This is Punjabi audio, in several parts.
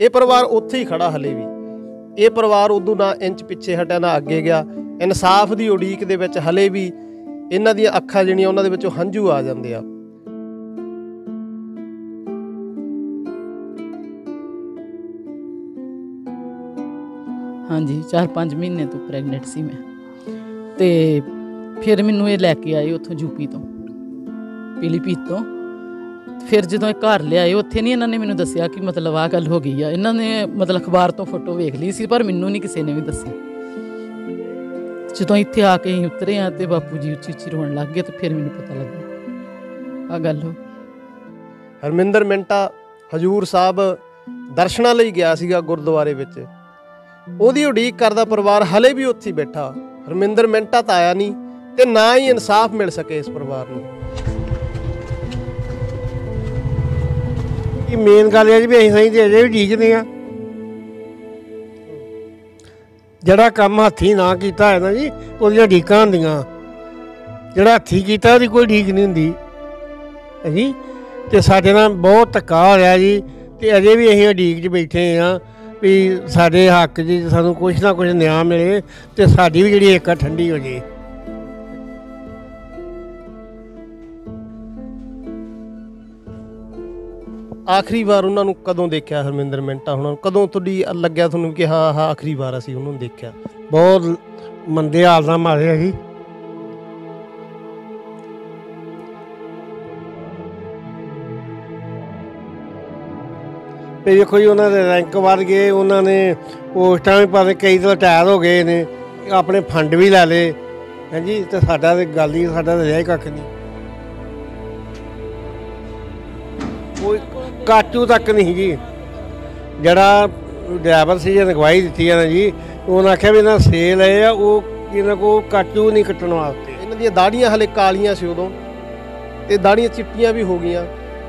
ਇਹ ਪਰਿਵਾਰ ਉੱਥੇ ਹੀ ਖੜਾ ਹਲੇ ਵੀ ਇਹ ਪਰਿਵਾਰ ਉਦੋਂ ਨਾ ਇੰਚ ਪਿੱਛੇ ਹਟਿਆ ਨਾ ਅੱਗੇ ਗਿਆ ਇਨਸਾਫ ਦੀ ਉਡੀਕ ਦੇ ਵਿੱਚ ਹਲੇ ਵੀ ਇਹਨਾਂ ਦੀਆਂ ਅੱਖਾਂ ਜਿਹੜੀਆਂ ਉਹਨਾਂ ਦੇ ਵਿੱਚੋਂ ਹੰਝੂ ਆ ਜਾਂਦੇ ਆ ਹਾਂਜੀ 4-5 ਮਹੀਨੇ ਤੋਂ ਪ੍ਰੈਗਨੈਂਟ ਸੀ ਮੈਂ ਤੇ ਫਿਰ ਮੈਨੂੰ ਇਹ ਲੈ ਕੇ ਆਏ ਉੱਥੋਂ ਯੂਪੀ ਤੋਂ ਪੀਲੀਪੀਤ ਤੋਂ ਫਿਰ ਜਦੋਂ ਇਹ ਘਰ ਲਿਆਏ ਉੱਥੇ ਨਹੀਂ ਇਹਨਾਂ ਨੇ ਮੈਨੂੰ ਦੱਸਿਆ ਕਿ ਮਤਲਬ ਆਹ ਗੱਲ ਹੋ ਗਈ ਆ ਇਹਨਾਂ ਨੇ ਮਤਲਬ ਅਖਬਾਰ ਤੋਂ ਫੋਟੋ ਵੇਖ ਲਈ ਸੀ ਪਰ ਮੈਨੂੰ ਨਹੀਂ ਕਿਸੇ ਨੇ ਵੀ ਦੱਸਿਆ ਜਦੋਂ ਇੱਥੇ ਆ ਕੇ ਉਤਰੇ ਆ ਤੇ ਬਾਪੂ ਜੀ ਉੱਚੀ ਉੱਚੀ ਰੋਣ ਲੱਗ ਗਏ ਤੇ ਫਿਰ ਮੈਨੂੰ ਪਤਾ ਲੱਗਾ ਆ ਗੱਲ ਹੋ ਹਰਮਿੰਦਰ ਮਿੰਟਾ ਹਜੂਰ ਸਾਹਿਬ ਦਰਸ਼ਨਾਂ ਲਈ ਗਿਆ ਸੀਗਾ ਗੁਰਦੁਆਰੇ ਵਿੱਚ ਉਹਦੀ ਉਡੀਕ ਕਰਦਾ ਪਰਿਵਾਰ ਹਲੇ ਵੀ ਉੱਥੇ ਬੈਠਾ ਹਰਮਿੰਦਰ ਮਿੰਟਾ ਤਾਂ ਆਇਆ ਨਹੀਂ ਤੇ ਨਾ ਹੀ ਇਨਸਾਫ ਮਿਲ ਸਕੇ ਇਸ ਪਰਿਵਾਰ ਨੂੰ ਇਹ ਮੇਨ ਗੱਲ ਇਹ ਜੀ ਵੀ ਅਸੀਂ ਤੇ ਅਜੇ ਵੀ ਨਹੀਂ ਆ ਜਿਹੜਾ ਕੰਮ ਹੱਥੀ ਨਾ ਕੀਤਾ ਹੈ ਨਾ ਜੀ ਉਹਦੀਆਂ ਢੀਕਾਂ ਹੁੰਦੀਆਂ ਜਿਹੜਾ ਹੱਥੀ ਕੀਤਾ ਉਹਦੀ ਕੋਈ ਢੀਕ ਨਹੀਂ ਹੁੰਦੀ ਜੀ ਤੇ ਸਾਡੇ ਨਾਲ ਬਹੁਤ ਧੱਕਾ ਹੋ ਰਿਹਾ ਜੀ ਤੇ ਅਜੇ ਵੀ ਅਸੀਂ ਢੀਕ 'ਚ ਬੈਠੇ ਆ ਵੀ ਸਾਡੇ ਹੱਕ ਜੀ ਸਾਨੂੰ ਕੁਝ ਨਾ ਕੁਝ ਨਿਆਂ ਮਿਲੇ ਤੇ ਸਾਡੀ ਵੀ ਜਿਹੜੀ ਇੱਕ ਠੰਡੀ ਹੋ ਜੇ ਆਖਰੀ ਵਾਰ ਉਹਨਾਂ ਨੂੰ ਕਦੋਂ ਦੇਖਿਆ ਹਰਮਿੰਦਰ ਮਿੰਟਾ ਹੁਣ ਨੂੰ ਕਦੋਂ ਤੁਹਾਡੀ ਲੱਗਿਆ ਤੁਹਾਨੂੰ ਕਿ ਹਾਂ ਹਾਂ ਆਖਰੀ ਵਾਰ ਅਸੀਂ ਉਹਨਾਂ ਨੂੰ ਦੇਖਿਆ ਬਹੁਤ ਮੰਦੇ ਹਾਲ ਨਾਲ ਮਾਰੇ ਜੀ ਤੇ ਦੇਖੋ ਜੀ ਉਹਨਾਂ ਦੇ ਰੈਂਕ ਵੱਧ ਗਏ ਉਹਨਾਂ ਨੇ ਪੋਸਟਾਂ ਵੀ ਪਾਦੇ ਕਈ ਤਾਂ ਟਾਇਰ ਹੋ ਗਏ ਨੇ ਆਪਣੇ ਫੰਡ ਵੀ ਲੈ ਲਏ ਹਾਂਜੀ ਤੇ ਸਾਡਾ ਤੇ ਗੱਲ ਹੀ ਸਾਡਾ ਤੇ ਹੀ ਕੱਖ ਨਹੀਂ ਕਾਚੂ ਤੱਕ ਨਹੀਂ ਜੀ ਜਿਹੜਾ ਡਰਾਈਵਰ ਸੀ ਜਿਹਨੇ ਗਵਾਹੀ ਦਿੱਤੀ ਹੈ ਨਾ ਜੀ ਉਹਨਾਂ ਆਖਿਆ ਵੀ ਇਹਨਾਂ ਸੇਲ ਹੈ ਆ ਉਹ ਇਹਨਾਂ ਕੋ ਕਾਚੂ ਨਹੀਂ ਕੱਟਣ ਵਾਸਤੇ ਇਹਨਾਂ ਦੀਆਂ ਦਾੜੀਆਂ ਹਲੇ ਕਾਲੀਆਂ ਸੀ ਉਦੋਂ ਤੇ ਦਾੜੀਆਂ ਚਿੱਟੀਆਂ ਵੀ ਹੋ ਗਈਆਂ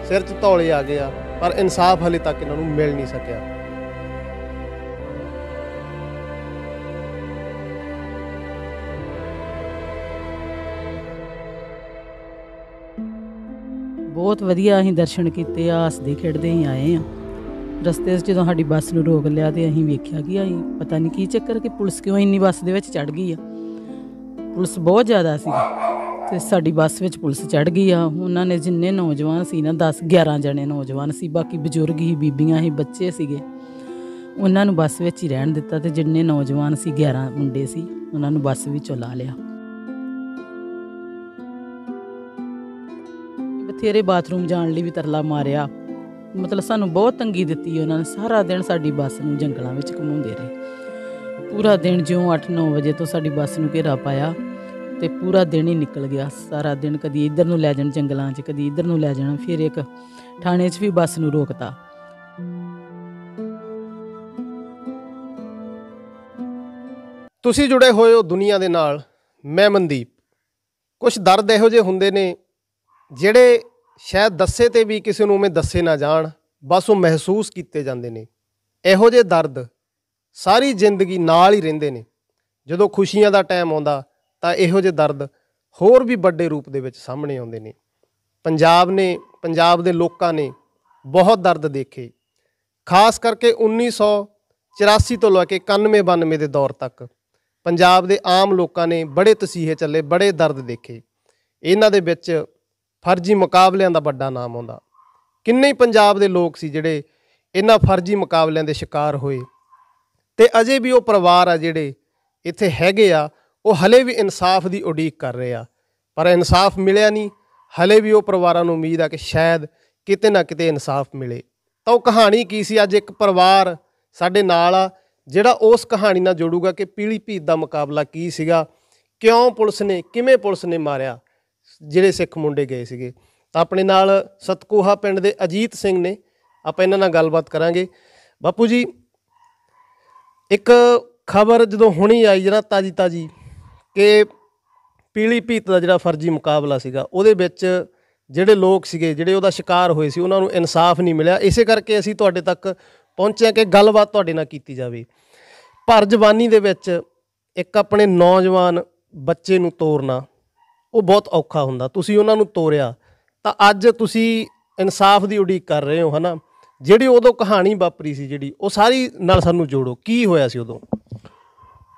ਸਿਰ 'ਚ ਧੌਲੇ ਆ ਗਏ ਆ ਪਰ ਇਨਸਾਫ ਹਲੇ ਤੱਕ ਇਹਨਾਂ ਨੂੰ ਮਿਲ ਨਹੀਂ ਸਕਿਆ ਬਹੁਤ ਵਧੀਆ ਅਸੀਂ ਦਰਸ਼ਨ ਕੀਤੇ ਆ ਹੱਸਦੇ ਖੇਡਦੇ ਹੀ ਆਏ ਆ ਰਸਤੇ 'ਚ ਜਦੋਂ ਸਾਡੀ ਬੱਸ ਨੂੰ ਰੋਕ ਲਿਆ ਤੇ ਅਸੀਂ ਵੇਖਿਆ ਕਿ ਆਈ ਪਤਾ ਨਹੀਂ ਕੀ ਚੱਕਰ ਕਿ ਪੁਲਿਸ ਕਿਉਂ ਇੰਨੀ ਬੱਸ ਦੇ ਵਿੱਚ ਚੜ ਗਈ ਆ ਪੁਲਿਸ ਬਹੁਤ ਜ਼ਿਆਦਾ ਸੀ ਤੇ ਸਾਡੀ ਬੱਸ ਵਿੱਚ ਪੁਲਿਸ ਚੜ ਗਈ ਆ ਉਹਨਾਂ ਨੇ ਜਿੰਨੇ ਨੌਜਵਾਨ ਸੀ ਨਾ 10 11 ਜਣੇ ਨੌਜਵਾਨ ਸੀ ਬਾਕੀ ਬਜ਼ੁਰਗ ਹੀ ਬੀਬੀਆਂ ਹੀ ਬੱਚੇ ਸੀਗੇ ਉਹਨਾਂ ਨੂੰ ਬੱਸ ਵਿੱਚ ਹੀ ਰਹਿਣ ਦਿੱਤਾ ਤੇ ਜਿੰਨੇ ਨੌਜਵਾਨ ਸੀ 11 ਮੁੰਡੇ ਸੀ ਉਹਨਾਂ ਨੂੰ ਬੱਸ ਵਿੱਚੋਂ ਲਾ ਲਿਆ ਬਥੇਰੇ ਬਾਥਰੂਮ ਜਾਣ ਲਈ ਵੀ ਤਰਲਾ ਮਾਰਿਆ ਮਤਲਬ ਸਾਨੂੰ ਬਹੁਤ ਤੰਗੀ ਦਿੱਤੀ ਉਹਨਾਂ ਨੇ ਸਾਰਾ ਦਿਨ ਸਾਡੀ ਬੱਸ ਨੂੰ ਜੰਗਲਾਂ ਵਿੱਚ ਘੁਮਾਉਂਦੇ ਰਹੇ ਪੂਰਾ ਦਿਨ ਜਿਉਂ 8-9 ਵਜੇ ਤੋਂ ਸਾਡੀ ਬੱਸ ਨੂੰ ਘੇਰਾ ਪਾਇਆ ਤੇ ਪੂਰਾ ਦਿਨ ਹੀ ਨਿਕਲ ਗਿਆ ਸਾਰਾ ਦਿਨ ਕਦੀ ਇੱਧਰ ਨੂੰ ਲੈ ਜਾਣ ਜੰਗਲਾਂ 'ਚ ਕਦੀ ਇੱਧਰ ਨੂੰ ਲੈ ਜਾਣ ਫਿਰ ਇੱਕ ਥਾਣੇ 'ਚ ਵੀ ਬੱਸ ਨੂੰ ਰੋਕਤਾ ਤੁਸੀਂ ਜੁੜੇ ਹੋਏ ਹੋ ਦੁਨੀਆ ਦੇ ਨਾਲ ਮੈਂ ਮਨਦੀਪ ਕੁਝ ਦਰਦ ਇਹੋ ਜਿਹੇ ਹੁੰਦੇ ਨੇ ਜਿਹੜੇ ਸ਼ਾਇਦ ਦੱਸੇ ਤੇ ਵੀ ਕਿਸੇ ਨੂੰ ਮੈਂ ਦੱਸੇ ਨਾ ਜਾਣ ਬਸ ਉਹ ਮਹਿਸੂਸ ਕੀਤੇ ਜਾਂਦੇ ਨੇ ਇਹੋ ਜਿਹੇ ਦਰਦ ਸਾਰੀ ਜ਼ਿੰਦਗੀ ਨਾਲ ਹੀ ਰਹਿੰਦੇ ਨੇ ਜਦੋਂ ਖੁਸ਼ੀਆਂ ਦਾ ਟਾਈਮ ਆਉਂਦਾ ਤਾਂ ਇਹੋ ਜਿਹੇ ਦਰਦ ਹੋਰ ਵੀ ਵੱਡੇ ਰੂਪ ਦੇ ਵਿੱਚ ਸਾਹਮਣੇ ਆਉਂਦੇ ਨੇ ਪੰਜਾਬ ਨੇ ਪੰਜਾਬ ਦੇ ਲੋਕਾਂ ਨੇ ਬਹੁਤ ਦਰਦ ਦੇਖੇ ਖਾਸ ਕਰਕੇ 1984 ਤੋਂ ਲੈ ਕੇ 91 92 ਦੇ ਦੌਰ ਤੱਕ ਪੰਜਾਬ ਦੇ ਆਮ ਲੋਕਾਂ ਨੇ ਬੜੇ ਤਸੀਹੇ ਚੱਲੇ ਬੜੇ ਦਰਦ ਦੇਖੇ ਇਹਨਾਂ ਦੇ ਵਿੱਚ ਫਰਜ਼ੀ ਮੁਕਾਬਲਿਆਂ ਦਾ ਵੱਡਾ ਨਾਮ ਆਉਂਦਾ ਕਿੰਨੇ ਪੰਜਾਬ ਦੇ ਲੋਕ ਸੀ ਜਿਹੜੇ ਇਹਨਾਂ ਫਰਜ਼ੀ ਮੁਕਾਬਲਿਆਂ ਦੇ ਸ਼ਿਕਾਰ ਹੋਏ ਤੇ ਅਜੇ ਵੀ ਉਹ ਪਰਿਵਾਰ ਆ ਜਿਹੜੇ ਇੱਥੇ ਹੈਗੇ ਆ ਉਹ ਹਲੇ ਵੀ ਇਨਸਾਫ ਦੀ ਉਡੀਕ ਕਰ ਰਹੇ ਆ ਪਰ ਇਨਸਾਫ ਮਿਲਿਆ ਨਹੀਂ ਹਲੇ ਵੀ ਉਹ ਪਰਿਵਾਰਾਂ ਨੂੰ ਉਮੀਦ ਆ ਕਿ ਸ਼ਾਇਦ ਕਿਤੇ ਨਾ ਕਿਤੇ ਇਨਸਾਫ ਮਿਲੇ ਤਾਂ ਉਹ ਕਹਾਣੀ ਕੀ ਸੀ ਅੱਜ ਇੱਕ ਪਰਿਵਾਰ ਸਾਡੇ ਨਾਲ ਆ ਜਿਹੜਾ ਉਸ ਕਹਾਣੀ ਨਾਲ ਜੋੜੂਗਾ ਕਿ ਪੀਲੀ ਭੀਤ ਦਾ ਮੁਕਾਬਲਾ ਕੀ ਸੀਗਾ ਕਿਉਂ ਪੁਲਿਸ ਨੇ ਕਿਵੇਂ ਪੁਲਿਸ ਨੇ ਮਾਰਿਆ ਜਿਹੜੇ ਸਿੱਖ ਮੁੰਡੇ ਗਏ ਸੀਗੇ ਤਾਂ ਆਪਣੇ ਨਾਲ ਸਤਕੋਹਾ ਪਿੰਡ ਦੇ ਅਜੀਤ ਸਿੰਘ ਨੇ ਆਪਾਂ ਇਹਨਾਂ ਨਾਲ ਗੱਲਬਾਤ ਕਰਾਂਗੇ ਬਾਪੂ ਜੀ ਇੱਕ ਖਬਰ ਜਦੋਂ ਹੁਣੀ ਆਈ ਜਨਾ ਤਾਜੀ ਤਾਜੀ ਕਿ ਪੀਲੀ ਪੀਤ ਦਾ ਜਿਹੜਾ ਫਰਜ਼ੀ ਮੁਕਾਬਲਾ ਸੀਗਾ ਉਹਦੇ ਵਿੱਚ ਜਿਹੜੇ ਲੋਕ ਸੀਗੇ ਜਿਹੜੇ ਉਹਦਾ ਸ਼ਿਕਾਰ ਹੋਏ ਸੀ ਉਹਨਾਂ ਨੂੰ ਇਨਸਾਫ ਨਹੀਂ ਮਿਲਿਆ ਇਸੇ ਕਰਕੇ ਅਸੀਂ ਤੁਹਾਡੇ ਤੱਕ ਪਹੁੰਚਿਆ ਕਿ ਗੱਲਬਾਤ ਤੁਹਾਡੇ ਨਾਲ ਕੀਤੀ ਜਾਵੇ ਪਰ ਜਵਾਨੀ ਦੇ ਵਿੱਚ ਇੱਕ ਆਪਣੇ ਨੌਜਵਾਨ ਬੱਚੇ ਨੂੰ ਤੋਰਨਾ ਉਹ ਬਹੁਤ ਔਖਾ ਹੁੰਦਾ ਤੁਸੀਂ ਉਹਨਾਂ ਨੂੰ ਤੋੜਿਆ ਤਾਂ ਅੱਜ ਤੁਸੀਂ ਇਨਸਾਫ ਦੀ ਉਡੀਕ ਕਰ ਰਹੇ ਹੋ ਹਨਾ ਜਿਹੜੀ ਉਦੋਂ ਕਹਾਣੀ ਵਾਪਰੀ ਸੀ ਜਿਹੜੀ ਉਹ ਸਾਰੀ ਨਾਲ ਸਾਨੂੰ ਜੋੜੋ ਕੀ ਹੋਇਆ ਸੀ ਉਦੋਂ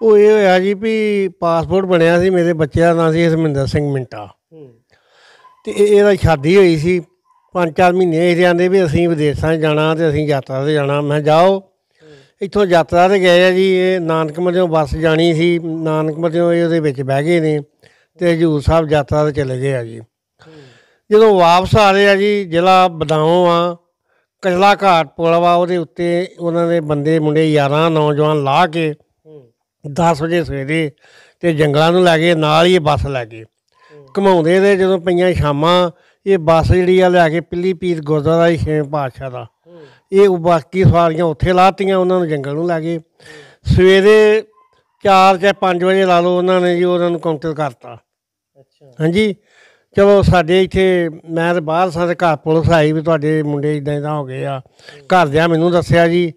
ਉਹ ਇਹ ਹੋਇਆ ਜੀ ਵੀ ਪਾਸਪੋਰਟ ਬਣਿਆ ਸੀ ਮੇਰੇ ਬੱਚੇ ਦਾ ਨਾਂ ਸੀ ਹਰਮਿੰਦਰ ਸਿੰਘ ਮਿੰਟਾ ਤੇ ਇਹਦਾ ਸ਼ਾਦੀ ਹੋਈ ਸੀ ਪੰਜ ਚਾਰ ਮਹੀਨੇ ਇਹ ਆਂਦੇ ਵੀ ਅਸੀਂ ਵਿਦੇਸ਼ਾਂ ਜਾਣਾ ਤੇ ਅਸੀਂ ਯਾਤਰਾ ਤੇ ਜਾਣਾ ਮੈਂ ਜਾਓ ਇੱਥੋਂ ਯਾਤਰਾ ਤੇ ਗਏ ਆ ਜੀ ਇਹ ਨਾਨਕਮਤਿਓਂ ਬੱਸ ਜਾਣੀ ਸੀ ਨਾਨਕਮਤਿਓਂ ਇਹ ਉਹਦੇ ਵਿੱਚ ਬਹਿ ਗਏ ਨੇ ਤੇ ਹਜੂਰ ਸਾਹਿਬ ਯਾਤਰਾ ਤੇ ਚਲੇ ਗਏ ਆ ਜੀ ਜਦੋਂ ਵਾਪਸ ਆ ਰਹੇ ਆ ਜੀ ਜ਼ਿਲ੍ਹਾ ਬਦਾਉਂ ਆ ਕਜਲਾ ਘਾਟ ਪੁਲਵਾ ਉਹਦੇ ਉੱਤੇ ਉਹਨਾਂ ਦੇ ਬੰਦੇ ਮੁੰਡੇ ਯਾਰਾਂ ਨੌਜਵਾਨ ਲਾ ਕੇ 10 ਵਜੇ ਸਵੇਰੇ ਤੇ ਜੰਗਲਾਂ ਨੂੰ ਲੈ ਗਏ ਨਾਲ ਹੀ ਬੱਸ ਲੈ ਗਏ ਘਮਾਉਂਦੇ ਦੇ ਜਦੋਂ ਪਈਆਂ ਸ਼ਾਮਾਂ ਇਹ ਬੱਸ ਜਿਹੜੀ ਆ ਲੈ ਕੇ ਪਿੱਲੀ ਪੀਰ ਗੁਰਦੁਆਰਾ ਹੀ ਛੇਵੇਂ ਪਾਤਸ਼ਾਹ ਦਾ ਇਹ ਬਾਕੀ ਸਵਾਰੀਆਂ ਉੱਥੇ ਲਾਤੀਆਂ ਉਹਨਾਂ ਨੂੰ ਜੰਗਲ ਨੂੰ ਲੈ ਗਏ ਸਵੇਰੇ 4 ਜਾਂ 5 ਵਜੇ ਲਾ ਲਓ ਉਹਨਾਂ ਨੇ ਜੀ ਉਹਨਾਂ ਨੂੰ ਕਾਊਂਟਰ ਕਰਤਾ ਹਾਂਜੀ ਚਲੋ ਸਾਡੇ ਇੱਥੇ ਮੈਂ ਤਾਂ ਬਾਹਰ ਸਾਡੇ ਘਰ ਪੁਲਿਸ ਆਈ ਵੀ ਤੁਹਾਡੇ ਮੁੰਡੇ ਇਦਾਂ ਇਦਾਂ ਹੋ ਗਏ ਆ ਘਰ ਆ ਮੈਨੂੰ ਦੱਸਿਆ ਜੀ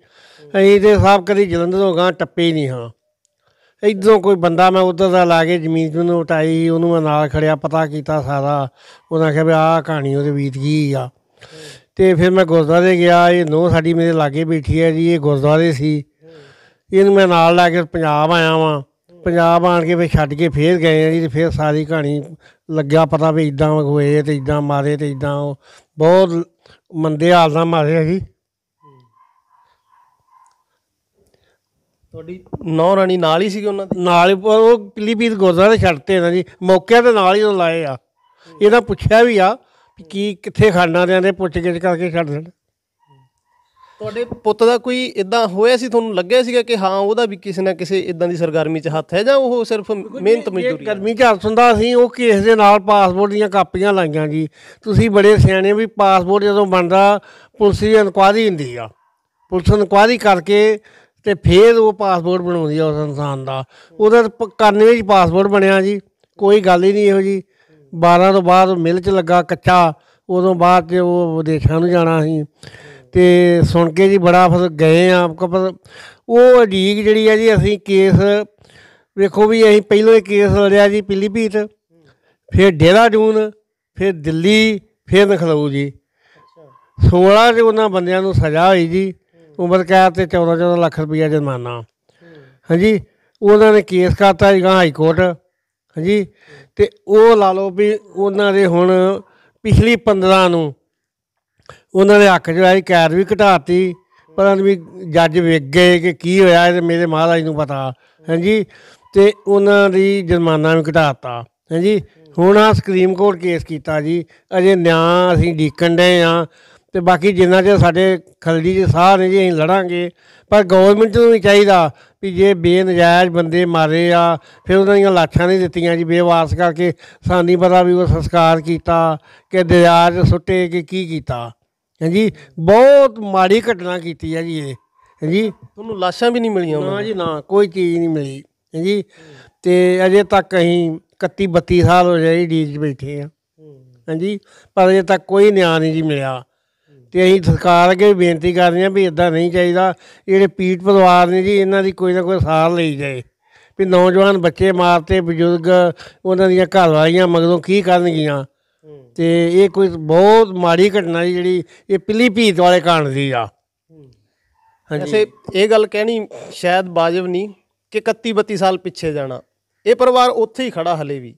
ਅਸੀਂ ਤੇ ਸਾਹਿਬ ਕਦੀ ਜਲੰਧਰ ਤੋਂ ਗਾਂ ਟੱਪੇ ਨਹੀਂ ਹਾਂ ਇਦੋਂ ਕੋਈ ਬੰਦਾ ਮੈਂ ਉਧਰ ਦਾ ਲਾ ਕੇ ਜ਼ਮੀਨ ਨੂੰ ਉਟਾਈ ਉਹਨੂੰ ਮੈਂ ਨਾਲ ਖੜਿਆ ਪਤਾ ਕੀਤਾ ਸਾਰਾ ਉਹਨਾਂ ਕਿਹਾ ਵੀ ਆਹ ਕਹਾਣੀ ਉਹਦੇ ਬੀਤ ਗਈ ਆ ਤੇ ਫਿਰ ਮੈਂ ਗੁਰਦੁਆਰੇ ਗਿਆ ਇਹ ਨੋ ਸਾਡੀ ਮੇਰੇ ਲਾਗੇ ਬੈਠੀ ਹੈ ਜੀ ਇਹ ਗੁਰਦੁਆਰੇ ਸੀ ਇਹਨੂੰ ਮੈਂ ਨਾਲ ਲਾ ਕੇ ਪੰਜਾਬ ਆਇਆ ਵਾਂ ਪੰਜਾਬ ਆਣ ਕੇ ਫੇ ਛੱਡ ਕੇ ਫੇਰ ਗਏ ਆ ਜੀ ਤੇ ਫੇਰ ਸਾਰੀ ਕਹਾਣੀ ਲੱਗਿਆ ਪਤਾ ਵੀ ਇਦਾਂ ਹੋਏ ਤੇ ਇਦਾਂ ਮਾਰੇ ਤੇ ਇਦਾਂ ਬਹੁਤ ਮੰਦੇ ਹਾਲ ਨਾਲ ਮਾਰੇ ਆ ਜੀ ਤੁਹਾਡੀ ਨੌ ਰਾਣੀ ਨਾਲ ਹੀ ਸੀਗੇ ਉਹਨਾਂ ਦੇ ਨਾਲ ਉਹ ਪਰ ਉਹ ਪਿਲੀਪੀਤ ਦੇ ਛੱਡਤੇ ਨਾ ਜੀ ਮੌਕੇ ਤੇ ਨਾਲ ਹੀ ਉਹ ਲਾਏ ਆ ਇਹਦਾ ਪੁੱਛਿਆ ਵੀ ਆ ਕਿ ਕਿੱਥੇ ਖਾਣਾ ਦੇ ਆਂਦੇ ਪੁੱਛ ਗਿੱਛ ਕਰਕੇ ਛੱਡ ਦੇਣ ਤੁਹਾਡੇ ਪੁੱਤ ਦਾ ਕੋਈ ਇਦਾਂ ਹੋਇਆ ਸੀ ਤੁਹਾਨੂੰ ਲੱਗਿਆ ਸੀਗਾ ਕਿ ਹਾਂ ਉਹਦਾ ਵੀ ਕਿਸੇ ਨਾ ਕਿਸੇ ਇਦਾਂ ਦੀ ਸਰਗਰਮੀ 'ਚ ਹੱਥ ਹੈ ਜਾਂ ਉਹ ਸਿਰਫ ਮਿਹਨਤ ਮਜ਼ਦੂਰੀ ਗਰਮੀ 'ਚ ਹੱਥ ਹੁੰਦਾ ਸੀ ਉਹ ਕੇਸ ਦੇ ਨਾਲ ਪਾਸਪੋਰਟ ਦੀਆਂ ਕਾਪੀਆਂ ਲਾਈਆਂ ਜੀ ਤੁਸੀਂ ਬੜੇ ਸਿਆਣੇ ਵੀ ਪਾਸਪੋਰਟ ਜਦੋਂ ਬਣਦਾ ਪੁਲਿਸ ਦੀ ਇਨਕੁਆਰੀ ਹੁੰਦੀ ਆ ਪੁਲਿਸ ਇਨਕੁਆਰੀ ਕਰਕੇ ਤੇ ਫੇਰ ਉਹ ਪਾਸਪੋਰਟ ਬਣਾਉਂਦੀ ਆ ਉਸ ਇਨਸਾਨ ਦਾ ਉਹਦਾ ਕਰਨੇ ਵਿੱਚ ਪਾਸਪੋਰਟ ਬਣਿਆ ਜੀ ਕੋਈ ਗੱਲ ਹੀ ਨਹੀਂ ਇਹੋ ਜੀ 12 ਤੋਂ ਬਾਅਦ ਮਿਲ 'ਚ ਲੱਗਾ ਕੱਚਾ ਉਦੋਂ ਬਾਅਦ ਤੇ ਉਹ ਵਿਦੇਸ਼ਾਂ ਨੂੰ ਜਾਣਾ ਸੀ ਤੇ ਸੁਣ ਕੇ ਜੀ ਬੜਾ ਫਸ ਗਏ ਆ ਪਰ ਉਹ ਉਡੀਕ ਜਿਹੜੀ ਆ ਜੀ ਅਸੀਂ ਕੇਸ ਵੇਖੋ ਵੀ ਅਸੀਂ ਪਹਿਲੋ ਹੀ ਕੇਸ ਲੜਿਆ ਜੀ ਪਿਲੀਭੀਤ ਫਿਰ ਜੂਨ ਫਿਰ ਦਿੱਲੀ ਫਿਰ ਨਖਲਾਉ ਜੀ 16 ਦੇ ਉਹਨਾਂ ਬੰਦਿਆਂ ਨੂੰ ਸਜ਼ਾ ਹੋਈ ਜੀ ਉਮਰ ਕੈਦ ਤੇ 14 14 ਲੱਖ ਰੁਪਈਆ ਜੁਰਮਾਨਾ ਹਾਂਜੀ ਉਹਨਾਂ ਨੇ ਕੇਸ ਕਰਤਾ ਜੀ ਹਾਈ ਕੋਰਟ ਹਾਂਜੀ ਤੇ ਉਹ ਲਾ ਲਓ ਵੀ ਉਹਨਾਂ ਦੇ ਹੁਣ ਪਿਛਲੀ 15 ਨੂੰ ਉਹਨਾਂ ਨੇ ਹੱਕ ਇਹ ਕੈਦ ਵੀ ਘਟਾਤੀ ਪਰ ਵੀ ਜੱਜ ਵੇਖ ਗਏ ਕਿ ਕੀ ਹੋਇਆ ਇਹ ਮੇਰੇ ਮਹਾਰਾਜ ਨੂੰ ਪਤਾ ਹਾਂਜੀ ਤੇ ਉਹਨਾਂ ਦੀ ਜੁਰਮਾਨਾ ਵੀ ਘਟਾਤਾ ਹਾਂਜੀ ਹੁਣ ਆ ਸੁਪਰੀਮ ਕੋਰਟ ਕੇਸ ਕੀਤਾ ਜੀ ਅਜੇ ਨਿਆਂ ਅਸੀਂ ਡੀਕਣ ਦੇ ਆ ਤੇ ਬਾਕੀ ਜਿੰਨਾ ਚਿਰ ਸਾਡੇ ਖਲਜੀ ਦੇ ਸਾਹ ਨੇ ਜੀ ਅਸੀਂ ਲੜਾਂਗੇ ਪਰ ਗਵਰਨਮੈਂਟ ਨੂੰ ਵੀ ਚਾਹੀਦਾ ਵੀ ਜੇ ਬੇਨਜਾਇਜ਼ ਬੰਦੇ ਮਾਰੇ ਆ ਫਿਰ ਉਹਨਾਂ ਦੀਆਂ ਲਾਠਾਂ ਨਹੀਂ ਦਿੱਤੀਆਂ ਜੀ ਬੇਵਾਸ ਕਰਕੇ ਸਾਨੀ ਪਤਾ ਵੀ ਉਹ ਸੰਸਕਾਰ ਕੀਤਾ ਕਿ ਦਰਿਆ 'ਚ ਸੁੱਟੇ ਕਿ ਕੀ ਕੀਤਾ ਹਾਂਜੀ ਬਹੁਤ ਮਾੜੀ ਘਟਨਾ ਕੀਤੀ ਹੈ ਜੀ ਇਹ ਹਾਂਜੀ ਤੁਹਾਨੂੰ ਲਾਸ਼ਾਂ ਵੀ ਨਹੀਂ ਮਿਲੀਆਂ ਨਾ ਜੀ ਨਾ ਕੋਈ ਚੀਜ਼ ਨਹੀਂ ਮਿਲੀ ਹਾਂਜੀ ਤੇ ਅਜੇ ਤੱਕ ਅਸੀਂ 31 32 ਸਾਲ ਹੋ ਜੀ ਡੀਜ ਬੈਠੇ ਆ ਹਾਂਜੀ ਪਰ ਅਜੇ ਤੱਕ ਕੋਈ ਨਿਆਂ ਨਹੀਂ ਜੀ ਮਿਲਿਆ ਤੇ ਅਸੀਂ ਸਰਕਾਰ ਅੱਗੇ ਬੇਨਤੀ ਕਰਦੇ ਹਾਂ ਵੀ ਇਦਾਂ ਨਹੀਂ ਚਾਹੀਦਾ ਜਿਹੜੇ ਪੀੜ ਪਰਿਵਾਰ ਨੇ ਜੀ ਇਹਨਾਂ ਦੀ ਕੋਈ ਨਾ ਕੋਈ ਸਾਰ ਲਈ ਜਾਏ ਵੀ ਨੌਜਵਾਨ ਬੱਚੇ ਮਾਰਤੇ ਬਜ਼ੁਰਗ ਉਹਨਾਂ ਦੀਆਂ ਘਰਵਾਲੀਆਂ ਮਗਰੋਂ ਕੀ ਕਰਨਗੀਆਂ ਤੇ ਇਹ ਕੋਈ ਬਹੁਤ ਮਾੜੀ ਘਟਨਾ ਜੀ ਜਿਹੜੀ ਇਹ ਪਿੱਲੀ ਭੀਤ ਵਾਲੇ ਕਾਂਡ ਦੀ ਆ ਹਾਂਜੀ ਇਹ ਗੱਲ ਕਹਿਣੀ ਸ਼ਾਇਦ ਬਾਜਬ ਨਹੀਂ ਕਿ 31 32 ਸਾਲ ਪਿੱਛੇ ਜਾਣਾ ਇਹ ਪਰਿਵਾਰ ਉੱਥੇ ਹੀ ਖੜਾ ਹਲੇ ਵੀ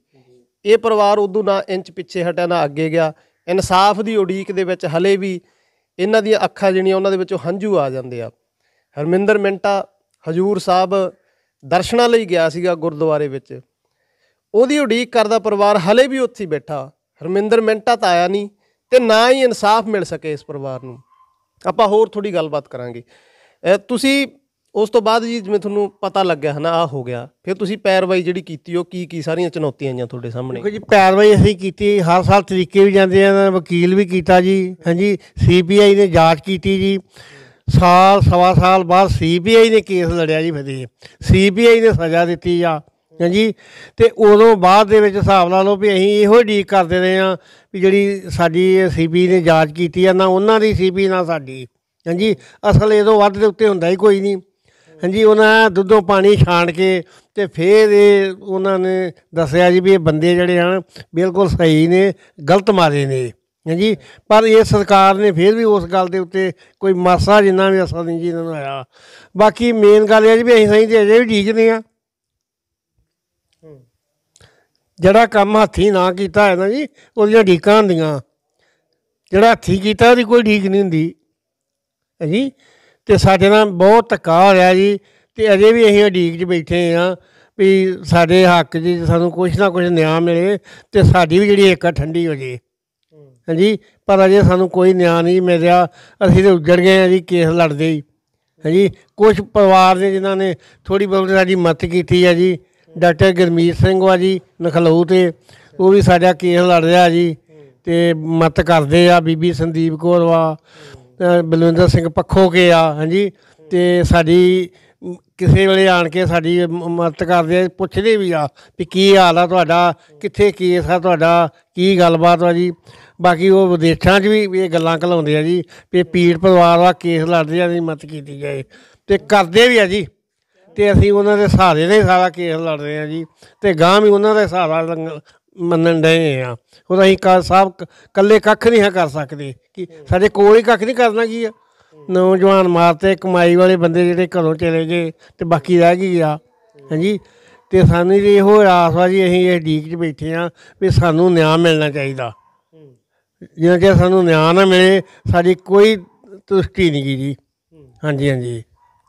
ਇਹ ਪਰਿਵਾਰ ਉਦੋਂ ਨਾ ਇੰਚ ਪਿੱਛੇ ਹਟਿਆ ਨਾ ਅੱਗੇ ਗਿਆ ਇਨਸਾਫ ਦੀ ਉਡੀਕ ਦੇ ਵਿੱਚ ਹਲੇ ਵੀ ਇਹਨਾਂ ਦੀਆਂ ਅੱਖਾਂ ਜਿਹੜੀਆਂ ਉਹਨਾਂ ਦੇ ਵਿੱਚੋਂ ਹੰਝੂ ਆ ਜਾਂਦੇ ਆ ਹਰਮਿੰਦਰ ਮਿੰਟਾ ਹਜੂਰ ਸਾਹਿਬ ਦਰਸ਼ਨਾਂ ਲਈ ਗਿਆ ਸੀਗਾ ਗੁਰਦੁਆਰੇ ਵਿੱਚ ਉਹਦੀ ਉਡੀਕ ਕਰਦਾ ਪਰਿਵਾਰ ਹਲੇ ਵੀ ਉੱਥੇ ਬੈਠਾ ਹਰਮਿੰਦਰ ਮਿੰਟਾ ਤਾਂ ਆਇਆ ਨਹੀਂ ਤੇ ਨਾ ਹੀ ਇਨਸਾਫ ਮਿਲ ਸਕੇ ਇਸ ਪਰਿਵਾਰ ਨੂੰ ਆਪਾਂ ਹੋਰ ਥੋੜੀ ਗੱਲਬਾਤ ਕਰਾਂਗੇ ਤੁਸੀਂ ਉਸ ਤੋਂ ਬਾਅਦ ਜੀ ਜਿਵੇਂ ਤੁਹਾਨੂੰ ਪਤਾ ਲੱਗਿਆ ਹਨਾ ਆ ਹੋ ਗਿਆ ਫਿਰ ਤੁਸੀਂ ਪੈਰਵਾਈ ਜਿਹੜੀ ਕੀਤੀ ਉਹ ਕੀ ਕੀ ਸਾਰੀਆਂ ਚੁਣੌਤੀਆਂ ਆਈਆਂ ਤੁਹਾਡੇ ਸਾਹਮਣੇ ਦੇਖੋ ਜੀ ਪੈਰਵਾਈ ਅਸੀਂ ਕੀਤੀ ਹਰ ਸਾਲ ਤਰੀਕੇ ਵੀ ਜਾਂਦੇ ਆ ਵਕੀਲ ਵੀ ਕੀਤਾ ਜੀ ਹਾਂਜੀ ਸੀਬੀਆਈ ਨੇ ਜਾਂਚ ਕੀਤੀ ਜੀ ਸਾਲ ਸਵਾ ਸਾਲ ਬਾਅਦ ਸੀਬੀਆਈ ਨੇ ਕੇਸ ਲੜਿਆ ਜੀ ਫਿਰ ਸੀਬੀਆਈ ਨੇ ਸਜ਼ਾ ਦਿੱਤੀ ਆ ਹਾਂਜੀ ਤੇ ਉਦੋਂ ਬਾਅਦ ਦੇ ਵਿੱਚ ਹਿਸਾਬ ਲਾ ਲਓ ਵੀ ਅਸੀਂ ਇਹੋ ਡੀਕ ਕਰਦੇ ਰਹੇ ਆ ਵੀ ਜਿਹੜੀ ਸਾਡੀ ਸੀਬੀ ਨੇ ਜਾਂਚ ਕੀਤੀ ਆ ਨਾ ਉਹਨਾਂ ਦੀ ਸੀਬੀ ਨਾ ਸਾਡੀ ਹਾਂਜੀ ਅਸਲ ਇਹਦੋਂ ਵੱਧ ਦੇ ਉੱਤੇ ਹੁੰਦਾ ਹੀ ਕੋਈ ਨਹੀਂ ਹਾਂਜੀ ਉਹਨਾਂ ਦੁੱਧੋਂ ਪਾਣੀ ਛਾਣ ਕੇ ਤੇ ਫੇਰ ਇਹ ਉਹਨਾਂ ਨੇ ਦੱਸਿਆ ਜੀ ਵੀ ਇਹ ਬੰਦੇ ਜਿਹੜੇ ਹਨ ਬਿਲਕੁਲ ਸਹੀ ਨੇ ਗਲਤ ਮਾਰੇ ਨੇ ਹਾਂਜੀ ਪਰ ਇਹ ਸਰਕਾਰ ਨੇ ਫੇਰ ਵੀ ਉਸ ਗੱਲ ਦੇ ਉੱਤੇ ਕੋਈ ਮਾਸਾ ਜਿੰਨਾ ਵੀ ਅਸਰ ਨਹੀਂ ਜੀ ਇਹਨਾਂ ਨੂੰ ਆਇਆ ਬਾਕੀ ਮੇਨ ਗੱਲ ਇਹ ਜੀ ਵੀ ਅਸੀਂ ਸਹੀ ਤੇ ਅਜੇ ਵੀ ਠੀਕ ਨਹੀਂ ਆ ਜਿਹੜਾ ਕੰਮ ਹੱਥੀ ਨਾ ਕੀਤਾ ਹੈ ਨਾ ਜੀ ਉਹਦੀਆਂ ਢੀਕਾਂ ਹੁੰਦੀਆਂ ਜਿਹੜਾ ਹੱਥੀ ਕੀਤਾ ਉਹਦੀ ਕੋਈ ਢੀਕ ਨਹੀਂ ਹੁੰਦੀ ਹਾਂਜੀ ਤੇ ਸਾਡੇ ਨਾਲ ਬਹੁਤ ਧੱਕਾ ਹੋ ਰਿਹਾ ਜੀ ਤੇ ਅਜੇ ਵੀ ਅਸੀਂ ਉਡੀਕ 'ਚ ਬੈਠੇ ਆ ਵੀ ਸਾਡੇ ਹੱਕ 'ਚ ਸਾਨੂੰ ਕੁਛ ਨਾ ਕੁਛ ਨਿਆਂ ਮਿਲੇ ਤੇ ਸਾਡੀ ਵੀ ਜਿਹੜੀ ਏਕਾ ਠੰਡੀ ਹੋ ਜੇ ਹਾਂਜੀ ਪਰ ਅਜੇ ਸਾਨੂੰ ਕੋਈ ਨਿਆਂ ਨਹੀਂ ਮਿਲਿਆ ਅਸੀਂ ਤੇ ਉੱਜੜ ਗਏ ਆ ਜੀ ਕੇਸ ਲੜਦੇ ਹੀ ਹਾਂਜੀ ਕੁਝ ਪਰਿਵਾਰ ਦੇ ਜਿਨ੍ਹਾਂ ਨੇ ਥੋੜੀ ਬਹੁਤ ਸਾਡੀ ਮਦਦ ਕੀਤੀ ਆ ਜੀ ਡਾਕਟਰ ਗਰਮੀਤ ਸਿੰਘ ਵਾ ਜੀ ਨਖਲਊ ਤੇ ਉਹ ਵੀ ਸਾਡਾ ਕੇਸ ਲੜ ਰਿਹਾ ਜੀ ਤੇ ਮਤ ਕਰਦੇ ਆ ਬੀਬੀ ਸੰਦੀਪ ਕੋਰਵਾ ਵਾ ਬਲਵਿੰਦਰ ਸਿੰਘ ਪੱਖੋ ਕੇ ਆ ਹਾਂਜੀ ਤੇ ਸਾਡੀ ਕਿਸੇ ਵੇਲੇ ਆਣ ਕੇ ਸਾਡੀ ਮਦਦ ਕਰਦੇ ਆ ਪੁੱਛਦੇ ਵੀ ਆ ਵੀ ਕੀ ਹਾਲ ਆ ਤੁਹਾਡਾ ਕਿੱਥੇ ਕੇਸ ਆ ਤੁਹਾਡਾ ਕੀ ਗੱਲਬਾਤ ਆ ਜੀ ਬਾਕੀ ਉਹ ਵਿਦੇਸ਼ਾਂ 'ਚ ਵੀ ਇਹ ਗੱਲਾਂ ਕਲਾਉਂਦੇ ਆ ਜੀ ਵੀ ਪੀੜ ਪਰਿਵਾਰ ਦਾ ਕੇਸ ਲੜਦੇ ਆ ਦੀ ਮਦਦ ਕੀਤੀ ਜਾਏ ਤੇ ਕਰਦੇ ਵੀ ਆ ਜੀ ਤੇ ਅਸੀਂ ਉਹਨਾਂ ਦੇ ਸਹਾਰੇ ਦੇ ਸਾਰਾ ਕੇਸ ਲੜਦੇ ਆ ਜੀ ਤੇ ਗਾਂ ਵੀ ਉਹਨਾਂ ਦੇ ਸਹਾਰਾ ਮੰਨਣ ਦੇ ਆ ਉਹ ਅਸੀਂ ਕਾ ਸਾਹਿਬ ਕੱਲੇ ਕੱਖ ਨਹੀਂ ਕਰ ਸਕਦੇ ਕਿ ਸਾਡੇ ਕੋਲ ਹੀ ਕੱਖ ਨਹੀਂ ਕਰਨਾ ਕੀ ਆ ਨੌਜਵਾਨ ਮਾਰਤੇ ਕਮਾਈ ਵਾਲੇ ਬੰਦੇ ਜਿਹੜੇ ਘਰੋਂ ਚਲੇ ਗਏ ਤੇ ਬਾਕੀ ਰਹਿ ਗਈ ਆ ਹਾਂਜੀ ਤੇ ਸਾਨੂੰ ਜੀ ਇਹੋ ਆਸ ਵਾ ਜੀ ਅਸੀਂ ਇਹ ਢੀਕ 'ਚ ਬੈਠੇ ਆ ਵੀ ਸਾਨੂੰ ਨਿਆਂ ਮਿਲਣਾ ਚਾਹੀਦਾ ਜਿਵੇਂ ਕਿ ਸਾਨੂੰ ਨਿਆਂ ਨਾ ਮਿਲੇ ਸਾਡੀ ਕੋਈ ਤੁਸ਼ਟੀ ਨਹੀਂ ਗਈ ਜੀ ਹਾਂਜੀ ਹਾਂਜੀ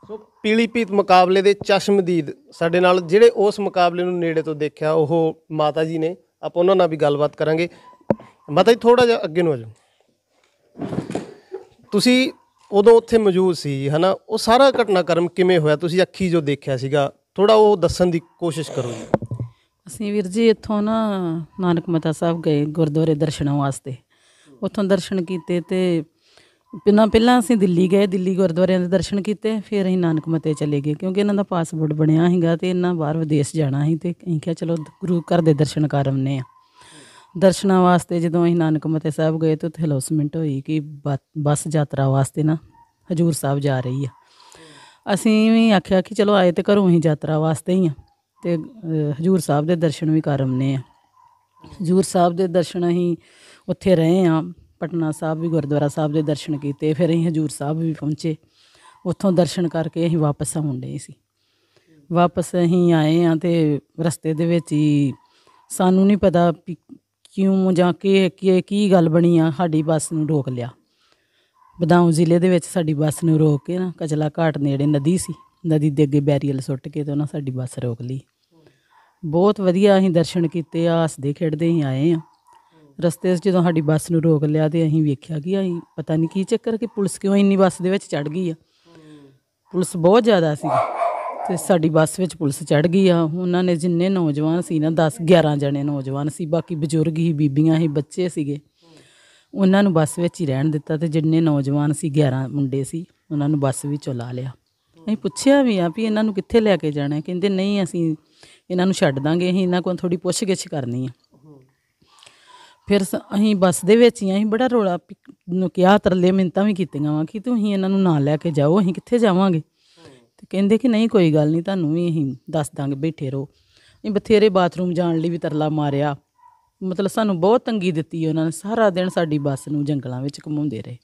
ਸੋ ਪੀਲੀਪੀਤ ਮੁਕਾਬਲੇ ਦੇ ਚਸ਼ਮਦੀਦ ਸਾਡੇ ਨਾਲ ਜਿਹੜੇ ਉਸ ਮੁਕਾਬਲੇ ਨੂੰ ਨੇੜੇ ਤੋਂ ਦੇਖਿਆ ਉਹ ਮਾਤਾ ਜੀ ਨੇ ਆਪਾਂ ਉਹਨਾਂ ਨਾਲ ਵੀ ਗੱਲਬਾਤ ਕਰਾਂਗੇ ਮਤਾ ਜੀ ਥੋੜਾ ਜਿਹਾ ਅੱਗੇ ਨੂੰ ਆ ਜਾਓ ਤੁਸੀਂ ਉਦੋਂ ਉੱਥੇ ਮੌਜੂਦ ਸੀ ਹਨਾ ਉਹ ਸਾਰਾ ਘਟਨਾਕ੍ਰਮ ਕਿਵੇਂ ਹੋਇਆ ਤੁਸੀਂ ਅੱਖੀ ਜੋ ਦੇਖਿਆ ਸੀਗਾ ਥੋੜਾ ਉਹ ਦੱਸਣ ਦੀ ਕੋਸ਼ਿਸ਼ ਕਰੋ ਜੀ ਅਸੀਂ ਵੀਰ ਜੀ ਇੱਥੋਂ ਨਾ ਨਾਨਕ ਮਤਾ ਸਾਹਿਬ ਗਏ ਗੁਰਦੁਆਰੇ ਦਰਸ਼ਨਾਂ ਵਾਸਤੇ ਉੱਥੋਂ ਦਰਸ਼ਨ ਕੀਤੇ ਤੇ ਪਿੰਨਾ ਪਹਿਲਾਂ ਅਸੀਂ ਦਿੱਲੀ ਗਏ ਦਿੱਲੀ ਗੁਰਦੁਆਰਿਆਂ ਦੇ ਦਰਸ਼ਨ ਕੀਤੇ ਫਿਰ ਅਸੀਂ ਨਾਨਕ ਮਤੇ ਚਲੇ ਗਏ ਕਿਉਂਕਿ ਇਹਨਾਂ ਦਾ ਪਾਸਪੋਰਟ ਬਣਿਆ ਹੈਗਾ ਤੇ ਇਹਨਾਂ ਬਾਹਰ ਵਿਦੇਸ਼ ਜਾਣਾ ਸੀ ਤੇ ਅਸੀਂ ਕਿਹਾ ਚਲੋ ਗੁਰੂ ਘਰ ਦੇ ਦਰਸ਼ਨ ਕਰ ਆਉਨੇ ਆ ਦਰਸ਼ਨਾ ਵਾਸਤੇ ਜਦੋਂ ਅਸੀਂ ਨਾਨਕ ਮਤੇ ਸਾਹਿਬ ਗਏ ਤੇ ਉੱਥੇ ਹਲੋਸਮੈਂਟ ਹੋਈ ਕਿ ਬੱਸ ਯਾਤਰਾ ਵਾਸਤੇ ਨਾ ਹਜੂਰ ਸਾਹਿਬ ਜਾ ਰਹੀ ਆ ਅਸੀਂ ਵੀ ਆਖਿਆ ਕਿ ਚਲੋ ਆਏ ਤੇ ਘਰੋਂ ਹੀ ਯਾਤਰਾ ਵਾਸਤੇ ਹੀ ਆ ਤੇ ਹਜੂਰ ਸਾਹਿਬ ਦੇ ਦਰਸ਼ਨ ਵੀ ਕਰ ਆਉਨੇ ਆ ਹਜੂਰ ਸਾਹਿਬ ਦੇ ਦਰਸ਼ਨ ਅਸੀਂ ਉੱਥੇ ਰਹੇ ਆ ਪਟਨਾ ਸਾਹਿਬ ਵੀ ਗੁਰਦੁਆਰਾ ਸਾਹਿਬ ਦੇ ਦਰਸ਼ਨ ਕੀਤੇ ਫਿਰ ਅਸੀਂ ਹਜੂਰ ਸਾਹਿਬ ਵੀ ਪਹੁੰਚੇ ਉੱਥੋਂ ਦਰਸ਼ਨ ਕਰਕੇ ਅਸੀਂ ਵਾਪਸ ਆਉਣ ਡੇ ਸੀ ਵਾਪਸ ਅਸੀਂ ਆਏ ਆ ਤੇ ਰਸਤੇ ਦੇ ਵਿੱਚ ਹੀ ਸਾਨੂੰ ਨਹੀਂ ਪਤਾ ਕਿਉਂ ਜਾਂ ਕਿ ਕੀ ਗੱਲ ਬਣੀ ਆ ਸਾਡੀ ਬੱਸ ਨੂੰ ਰੋਕ ਲਿਆ ਬਦਾਉਂ ਜ਼ਿਲ੍ਹੇ ਦੇ ਵਿੱਚ ਸਾਡੀ ਬੱਸ ਨੂੰ ਰੋਕ ਕੇ ਨਾ ਕਚਲਾ ਘਾਟ ਨੇੜੇ ਨਦੀ ਸੀ ਨਦੀ ਦੇ ਅੱਗੇ ਬੈਰੀਅਲ ਸੁੱਟ ਕੇ ਤੇ ਉਹਨਾਂ ਸਾਡੀ ਬੱਸ ਰੋਕ ਲਈ ਬਹੁਤ ਵਧੀਆ ਅਸੀਂ ਦਰਸ਼ਨ ਕੀਤੇ ਆ ਹੱਸਦੇ ਖੇਡਦੇ ਹੀ ਆਏ ਆ ਰਸਤੇ 'ਚ ਜਦੋਂ ਸਾਡੀ ਬੱਸ ਨੂੰ ਰੋਕ ਲਿਆ ਤੇ ਅਸੀਂ ਵੇਖਿਆ ਕਿ ਅਸੀਂ ਪਤਾ ਨਹੀਂ ਕੀ ਚੱਕਰ ਕਿ ਪੁਲਿਸ ਕਿਉਂ ਇੰਨੀ ਬੱਸ ਦੇ ਵਿੱਚ ਚੜ ਗਈ ਆ ਪੁਲਿਸ ਬਹੁਤ ਜ਼ਿਆਦਾ ਸੀ ਤੇ ਸਾਡੀ ਬੱਸ ਵਿੱਚ ਪੁਲਿਸ ਚੜ ਗਈ ਆ ਉਹਨਾਂ ਨੇ ਜਿੰਨੇ ਨੌਜਵਾਨ ਸੀ ਨਾ 10 11 ਜਣੇ ਨੌਜਵਾਨ ਸੀ ਬਾਕੀ ਬਜ਼ੁਰਗ ਹੀ ਬੀਬੀਆਂ ਹੀ ਬੱਚੇ ਸੀਗੇ ਉਹਨਾਂ ਨੂੰ ਬੱਸ ਵਿੱਚ ਹੀ ਰਹਿਣ ਦਿੱਤਾ ਤੇ ਜਿੰਨੇ ਨੌਜਵਾਨ ਸੀ 11 ਮੁੰਡੇ ਸੀ ਉਹਨਾਂ ਨੂੰ ਬੱਸ ਵਿੱਚੋਂ ਲਾ ਲਿਆ ਅਸੀਂ ਪੁੱਛਿਆ ਵੀ ਆ ਵੀ ਇਹਨਾਂ ਨੂੰ ਕਿੱਥੇ ਲੈ ਕੇ ਜਾਣਾ ਕਹਿੰਦੇ ਨਹੀਂ ਅਸੀਂ ਇਹਨਾਂ ਨੂੰ ਛੱਡ ਦਾਂਗੇ ਅਸੀਂ ਇਹਨਾਂ ਕੋਲ ਥੋੜੀ ਪੁੱਛਗਿੱਛ ਕਰਨੀ ਆ ਫਿਰ ਅਸੀਂ ਬੱਸ ਦੇ ਵਿੱਚ ਹੀ ਅਸੀਂ ਬੜਾ ਰੋਲਾ ਨੂੰ ਕਿਹਾ ਤਰਲੇ ਮਿੰਤਾਂ ਵੀ ਕੀਤੀਆਂ ਵਾ ਕਿ ਤੂੰ ਹੀ ਇਹਨਾਂ ਨੂੰ ਨਾਲ ਲੈ ਕੇ ਜਾਓ ਅਸੀਂ ਕਿੱਥੇ ਜਾਵਾਂਗੇ ਤੇ ਕਹਿੰਦੇ ਕਿ ਨਹੀਂ ਕੋਈ ਗੱਲ ਨਹੀਂ ਤੁਹਾਨੂੰ ਵੀ ਅਸੀਂ ਦੱਸ ਦਾਂਗੇ ਬੈਠੇ ਰਹੋ ਅਸੀਂ ਬਥੇਰੇ ਬਾਥਰੂਮ ਜਾਣ ਲਈ ਵੀ ਤਰਲਾ ਮਾਰਿਆ ਮਤਲਬ ਸਾਨੂੰ ਬਹੁਤ ਤੰਗੀ ਦਿੱਤੀ ਉਹਨਾਂ ਨੇ ਸਾਰਾ ਦਿਨ ਸਾਡੀ ਬੱਸ ਨੂੰ ਜੰਗਲਾਂ ਵਿੱਚ ਘੁਮਾਉਂਦੇ ਰਹੇ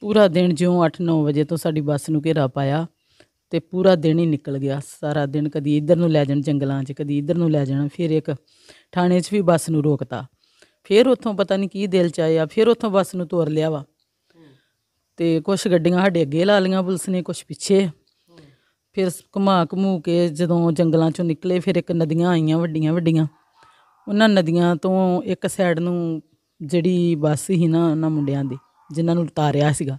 ਪੂਰਾ ਦਿਨ ਜਿਉਂ 8-9 ਵਜੇ ਤੋਂ ਸਾਡੀ ਬੱਸ ਨੂੰ ਘੇਰਾ ਪਾਇਆ ਤੇ ਪੂਰਾ ਦਿਨ ਹੀ ਨਿਕਲ ਗਿਆ ਸਾਰਾ ਦਿਨ ਕਦੀ ਇੱਧਰ ਨੂੰ ਲੈ ਜਾਣ ਜੰਗਲਾਂ 'ਚ ਕਦੀ ਇੱਧਰ ਨੂੰ ਲੈ ਜਾਣਾ ਫਿਰ ਇੱਕ ਥਾਣੇ 'ਚ ਵੀ ਬੱਸ ਨੂੰ ਰੋਕਤਾ ਫਿਰ ਉੱਥੋਂ ਪਤਾ ਨਹੀਂ ਕੀ ਦਿਲ ਚ ਆਇਆ ਫਿਰ ਉੱਥੋਂ ਬੱਸ ਨੂੰ ਤੋਰ ਲਿਆ ਵਾ ਤੇ ਕੁਝ ਗੱਡੀਆਂ ਸਾਡੇ ਅੱਗੇ ਲਾ ਲੀਆਂ ਪੁਲਿਸ ਨੇ ਕੁਝ ਪਿੱਛੇ ਫਿਰ ਘੁਮਾ ਘਮੂ ਕੇ ਜਦੋਂ ਜੰਗਲਾਂ ਚੋਂ ਨਿਕਲੇ ਫਿਰ ਇੱਕ ਨਦੀਆਂ ਆਈਆਂ ਵੱਡੀਆਂ ਵੱਡੀਆਂ ਉਹਨਾਂ ਨਦੀਆਂ ਤੋਂ ਇੱਕ ਸਾਈਡ ਨੂੰ ਜਿਹੜੀ ਬੱਸ ਸੀ ਨਾ ਉਹਨਾਂ ਮੁੰਡਿਆਂ ਦੀ ਜਿਨ੍ਹਾਂ ਨੂੰ ਉਤਾਰਿਆ ਸੀਗਾ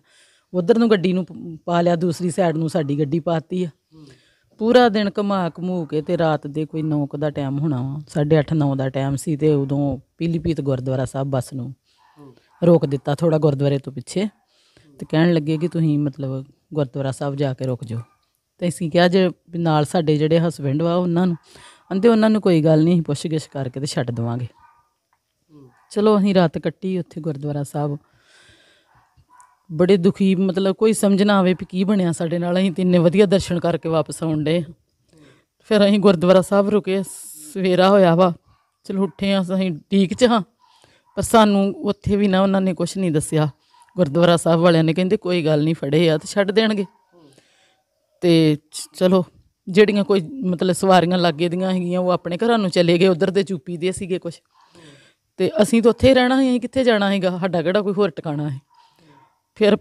ਉਧਰ ਨੂੰ ਗੱਡੀ ਨੂੰ ਪਾ ਲਿਆ ਦੂਸਰੀ ਸਾਈਡ ਨੂੰ ਸਾਡੀ ਗੱਡੀ ਪਾਤੀ ਆ ਪੂਰਾ ਦਿਨ ਕਮਾ ਕਮੂ ਕੇ ਤੇ ਰਾਤ ਦੇ ਕੋਈ 9 ਦਾ ਟਾਈਮ ਹੋਣਾ ਵਾ 8:30 9 ਦਾ ਟਾਈਮ ਸੀ ਤੇ ਉਦੋਂ ਪੀਲੀਪੀਤ ਗੁਰਦੁਆਰਾ ਸਾਹਿਬ ਬੱਸ ਨੂੰ ਰੋਕ ਦਿੱਤਾ ਥੋੜਾ ਗੁਰਦੁਆਰੇ ਤੋਂ ਪਿੱਛੇ ਤੇ ਕਹਿਣ ਲੱਗੇ ਕਿ ਤੁਸੀਂ ਮਤਲਬ ਗੁਰਦੁਆਰਾ ਸਾਹਿਬ ਜਾ ਕੇ ਰੁਕ ਜਾਓ ਤੇ ਅਸੀਂ ਕਿਹਾ ਜੇ ਨਾਲ ਸਾਡੇ ਜਿਹੜੇ ਹਸਬੰਡ ਵਾ ਉਹਨਾਂ ਨੂੰ ਅੰਦੇ ਉਹਨਾਂ ਨੂੰ ਕੋਈ ਗੱਲ ਨਹੀਂ ਪੁੱਛ ਗਿਸ਼ ਕਰਕੇ ਤੇ ਛੱਡ ਦਵਾਂਗੇ ਚਲੋ ਅਸੀਂ ਰਾਤ ਕੱਟੀ ਉੱਥੇ ਗੁਰਦੁਆਰਾ ਸਾਹਿਬ ਬੜੇ ਦੁਖੀ ਮਤਲਬ ਕੋਈ ਸਮਝ ਨਾ ਆਵੇ ਕਿ ਕੀ ਬਣਿਆ ਸਾਡੇ ਨਾਲ ਅਸੀਂ ਤਿੰਨੇ ਵਧੀਆ ਦਰਸ਼ਨ ਕਰਕੇ ਵਾਪਸ ਆਉਣ ਦੇ ਫਿਰ ਅਸੀਂ ਗੁਰਦੁਆਰਾ ਸਾਹਿਬ ਰੁਕੇ ਸਵੇਰਾ ਹੋਇਆ ਵਾ ਚਲ ਉੱਠੇ ਆ ਅਸੀਂ ਠੀਕ ਚ ਹਾਂ ਪਰ ਸਾਨੂੰ ਉੱਥੇ ਵੀ ਨਾ ਉਹਨਾਂ ਨੇ ਕੁਝ ਨਹੀਂ ਦੱਸਿਆ ਗੁਰਦੁਆਰਾ ਸਾਹਿਬ ਵਾਲਿਆਂ ਨੇ ਕਹਿੰਦੇ ਕੋਈ ਗੱਲ ਨਹੀਂ ਫੜੇ ਆ ਤੇ ਛੱਡ ਦੇਣਗੇ ਤੇ ਚਲੋ ਜਿਹੜੀਆਂ ਕੋਈ ਮਤਲਬ ਸਵਾਰੀਆਂ ਲੱਗੇ ਦੀਆਂ ਹੈਗੀਆਂ ਉਹ ਆਪਣੇ ਘਰਾਂ ਨੂੰ ਚਲੇ ਗਏ ਉਧਰ ਦੇ ਚੁੱਪੀ ਦੇ ਸੀਗੇ ਕੁਝ ਤੇ ਅਸੀਂ ਤਾਂ ਉੱਥੇ ਹੀ ਰਹਿਣਾ ਹੈ ਕਿੱਥੇ ਜਾਣਾ ਹੈਗਾ ਸਾਡਾ ਕਿਹੜਾ ਕੋਈ ਹੋਰ ਟਿਕਾਣਾ ਹੈ ਫਿਰ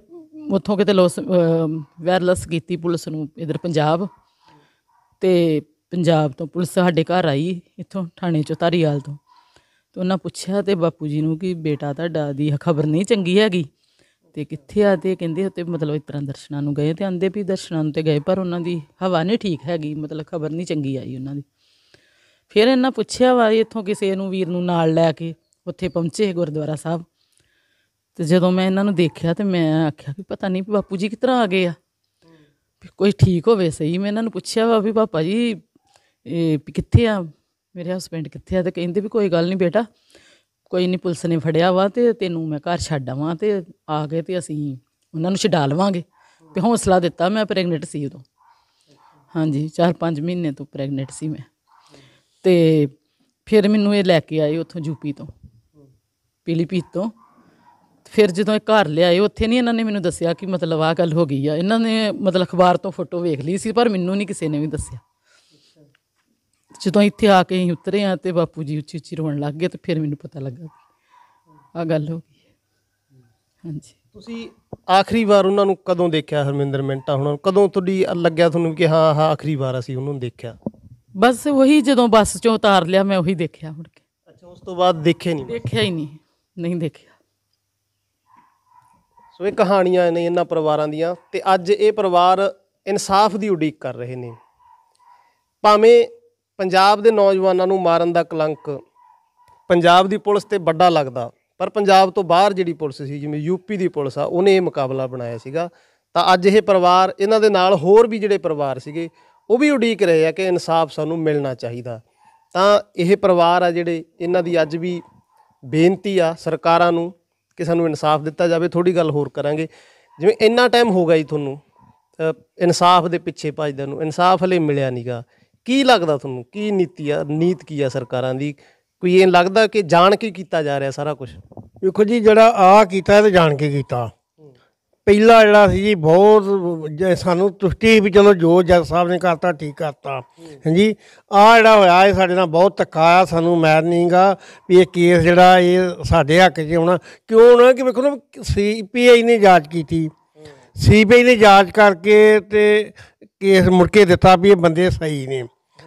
ਉੱਥੋਂ ਕਿਤੇ ਲੋਸ ਵਾਇਰਲੈਸ ਕੀਤੀ ਪੁਲਿਸ ਨੂੰ ਇਧਰ ਪੰਜਾਬ ਤੇ ਪੰਜਾਬ ਤੋਂ ਪੁਲਿਸ ਸਾਡੇ ਘਰ ਆਈ ਇੱਥੋਂ ਥਾਣੇ ਚੋਂ ਧਾਰੀਵਾਲ ਤੋਂ ਤੇ ਉਹਨਾਂ ਪੁੱਛਿਆ ਤੇ ਬਾਪੂ ਜੀ ਨੂੰ ਕਿ ਬੇਟਾ ਤੁਹਾਡਾ ਦੀ ਖਬਰ ਨਹੀਂ ਚੰਗੀ ਹੈਗੀ ਤੇ ਕਿੱਥੇ ਆ ਤੇ ਕਹਿੰਦੇ ਤੇ ਮਤਲਬ ਇਸ ਤਰ੍ਹਾਂ ਦਰਸ਼ਨਾਂ ਨੂੰ ਗਏ ਤੇ ਆਂਦੇ ਵੀ ਦਰਸ਼ਨਾਂ ਨੂੰ ਤੇ ਗਏ ਪਰ ਉਹਨਾਂ ਦੀ ਹਵਾ ਨਹੀਂ ਠੀਕ ਹੈਗੀ ਮਤਲਬ ਖਬਰ ਨਹੀਂ ਚੰਗੀ ਆਈ ਉਹਨਾਂ ਦੀ ਫਿਰ ਇਹਨਾਂ ਪੁੱਛਿਆ ਵਾ ਇੱਥੋਂ ਕਿਸੇ ਨੂੰ ਵੀਰ ਨੂੰ ਨਾਲ ਲੈ ਕੇ ਉੱਥੇ ਪਹੁੰਚੇ ਗੁਰਦੁਆਰਾ ਸਾਹਿਬ ਤੇ ਜਦੋਂ ਮੈਂ ਇਹਨਾਂ ਨੂੰ ਦੇਖਿਆ ਤੇ ਮੈਂ ਆਖਿਆ ਵੀ ਪਤਾ ਨਹੀਂ ਬਾਪੂ ਜੀ ਕਿਤਰਾ ਆ ਗਏ ਆ ਕੋਈ ਠੀਕ ਹੋਵੇ ਸਹੀ ਮੈਂ ਇਹਨਾਂ ਨੂੰ ਪੁੱਛਿਆ ਵਾ ਵੀ ਪਾਪਾ ਜੀ ਇਹ ਕਿੱਥੇ ਆ ਮੇਰੇ ਹਸਬੰਡ ਕਿੱਥੇ ਆ ਤੇ ਕਹਿੰਦੇ ਵੀ ਕੋਈ ਗੱਲ ਨਹੀਂ ਬੇਟਾ ਕੋਈ ਨਹੀਂ ਪੁਲਿਸ ਨੇ ਫੜਿਆ ਵਾ ਤੇ ਤੈਨੂੰ ਮੈਂ ਘਰ ਛੱਡ ਆਵਾਂ ਤੇ ਆ ਗਏ ਤੇ ਅਸੀਂ ਉਹਨਾਂ ਨੂੰ ਛਡਾ ਲਵਾਂਗੇ ਤੇ ਹੌਸਲਾ ਦਿੱਤਾ ਮੈਂ ਪ੍ਰੈਗਨੈਂਟ ਸੀ ਉਦੋਂ ਹਾਂਜੀ 4-5 ਮਹੀਨੇ ਤੋਂ ਪ੍ਰੈਗਨੈਂਟ ਸੀ ਮੈਂ ਤੇ ਫਿਰ ਮੈਨੂੰ ਇਹ ਲੈ ਕੇ ਆਏ ਉੱਥੋਂ ਯੂਪੀ ਤੋਂ ਪੀਲੀਪੀਤ ਤੋਂ ਫਿਰ ਜਦੋਂ ਇਹ ਘਰ ਲਿਆਏ ਉੱਥੇ ਨਹੀਂ ਇਹਨਾਂ ਨੇ ਮੈਨੂੰ ਦੱਸਿਆ ਕਿ ਮਤਲਬ ਆਹ ਗੱਲ ਹੋ ਗਈ ਆ ਇਹਨਾਂ ਨੇ ਮਤਲਬ ਅਖਬਾਰ ਤੋਂ ਫੋਟੋ ਵੇਖ ਲਈ ਸੀ ਪਰ ਮੈਨੂੰ ਨਹੀਂ ਕਿਸੇ ਨੇ ਵੀ ਦੱਸਿਆ ਜਦੋਂ ਇੱਥੇ ਆ ਕੇ ਅਸੀਂ ਉਤਰੇ ਆ ਤੇ ਬਾਪੂ ਜੀ ਉੱਚੀ ਉੱਚੀ ਰੋਣ ਲੱਗ ਗਏ ਤੇ ਫਿਰ ਮੈਨੂੰ ਪਤਾ ਲੱਗਾ ਆ ਗੱਲ ਹੋ ਗਈ ਹਾਂਜੀ ਤੁਸੀਂ ਆਖਰੀ ਵਾਰ ਉਹਨਾਂ ਨੂੰ ਕਦੋਂ ਦੇਖਿਆ ਹਰਮਿੰਦਰ ਮਿੰਟਾ ਹੁਣ ਕਦੋਂ ਤੁਹਾਡੀ ਲੱਗਿਆ ਤੁਹਾਨੂੰ ਕਿ ਹਾਂ ਹਾਂ ਆਖਰੀ ਵਾਰ ਅਸੀਂ ਉਹਨਾਂ ਨੂੰ ਦੇਖਿਆ ਬਸ ਉਹੀ ਜਦੋਂ ਬੱਸ ਚੋਂ ਉਤਾਰ ਲਿਆ ਮੈਂ ਉਹੀ ਦੇਖਿਆ ਮੁੜ ਕੇ ਅੱਛਾ ਉਸ ਤੋਂ ਬਾਅਦ ਦੇਖੇ ਨਹੀਂ ਦੇਖਿਆ ਹੀ ਨਹੀਂ ਨਹੀਂ ਦੇਖਿਆ ਸੋ ਇਹ ਕਹਾਣੀਆਂ ਨੇ ਇਹਨਾਂ ਪਰਿਵਾਰਾਂ ਦੀਆਂ ਤੇ ਅੱਜ ਇਹ ਪਰਿਵਾਰ ਇਨਸਾਫ ਦੀ ਉਡੀਕ ਕਰ ਰਹੇ ਨੇ ਭਾਵੇਂ ਪੰਜਾਬ ਦੇ ਨੌਜਵਾਨਾਂ ਨੂੰ ਮਾਰਨ ਦਾ ਕਲੰਕ ਪੰਜਾਬ ਦੀ ਪੁਲਿਸ ਤੇ ਵੱਡਾ ਲੱਗਦਾ ਪਰ ਪੰਜਾਬ ਤੋਂ ਬਾਹਰ ਜਿਹੜੀ ਪੁਲਿਸ ਸੀ ਜਿਵੇਂ ਯੂਪੀ ਦੀ ਪੁਲਿਸ ਆ ਉਹਨੇ ਇਹ ਮੁਕਾਬਲਾ ਬਣਾਇਆ ਸੀਗਾ ਤਾਂ ਅੱਜ ਇਹ ਪਰਿਵਾਰ ਇਹਨਾਂ ਦੇ ਨਾਲ ਹੋਰ ਵੀ ਜਿਹੜੇ ਪਰਿਵਾਰ ਸੀਗੇ ਉਹ ਵੀ ਉਡੀਕ ਰਹੇ ਆ ਕਿ ਇਨਸਾਫ ਸਾਨੂੰ ਮਿਲਣਾ ਚਾਹੀਦਾ ਤਾਂ ਇਹ ਪਰਿਵਾਰ ਆ ਜਿਹੜੇ ਇਹਨਾਂ ਦੀ ਅੱਜ ਵੀ ਬੇਨਤੀ ਆ ਸਰਕਾਰਾਂ ਨੂੰ ਕਿ ਸਾਨੂੰ ਇਨਸਾਫ ਦਿੱਤਾ ਜਾਵੇ ਥੋੜੀ ਗੱਲ ਹੋਰ ਕਰਾਂਗੇ ਜਿਵੇਂ ਇੰਨਾ ਟਾਈਮ ਹੋ ਗਿਆ ਜੀ ਤੁਹਾਨੂੰ ਇਨਸਾਫ ਦੇ ਪਿੱਛੇ ਭਜਦਿਆਂ ਨੂੰ ਇਨਸਾਫ ਹਲੇ ਮਿਲਿਆ ਨਹੀਂਗਾ ਕੀ ਲੱਗਦਾ ਤੁਹਾਨੂੰ ਕੀ ਨੀਤੀ ਆ ਨੀਤ ਕੀ ਆ ਸਰਕਾਰਾਂ ਦੀ ਕੋਈ ਇਹ ਲੱਗਦਾ ਕਿ ਜਾਣ ਕੇ ਕੀਤਾ ਜਾ ਰਿਹਾ ਸਾਰਾ ਕੁਝ ਵੇਖੋ ਜੀ ਜਿਹੜਾ ਆ ਕੀਤਾ ਤੇ ਜਾਣ ਕੇ ਕੀਤਾ ਪਹਿਲਾ ਜਿਹੜਾ ਸੀ ਜੀ ਬਹੁਤ ਸਾਨੂੰ ਤੁਸ਼ਟੀ ਵੀ ਚਲੋ ਜੋ ਜੱਜ ਸਾਹਿਬ ਨੇ ਕਰਤਾ ਠੀਕ ਕਰਤਾ ਹਾਂਜੀ ਆ ਜਿਹੜਾ ਹੋਇਆ ਇਹ ਸਾਡੇ ਨਾਲ ਬਹੁਤ ਧੱਕਾ ਆ ਸਾਨੂੰ ਮੈਰ ਨਹੀਂਗਾ ਵੀ ਇਹ ਕੇਸ ਜਿਹੜਾ ਇਹ ਸਾਡੇ ਹੱਕ 'ਚ ਹੋਣਾ ਕਿਉਂ ਨਾ ਕਿ ਵੇਖੋ ਨਾ ਸੀਪੀਆਈ ਨੇ ਜਾਂਚ ਕੀਤੀ ਸੀਪੀਆਈ ਨੇ ਜਾਂਚ ਕਰਕੇ ਤੇ ਕੇਸ ਮੁੜ ਕੇ ਦਿੱਤਾ ਵੀ ਇਹ ਬੰਦੇ ਸਹੀ ਨੇ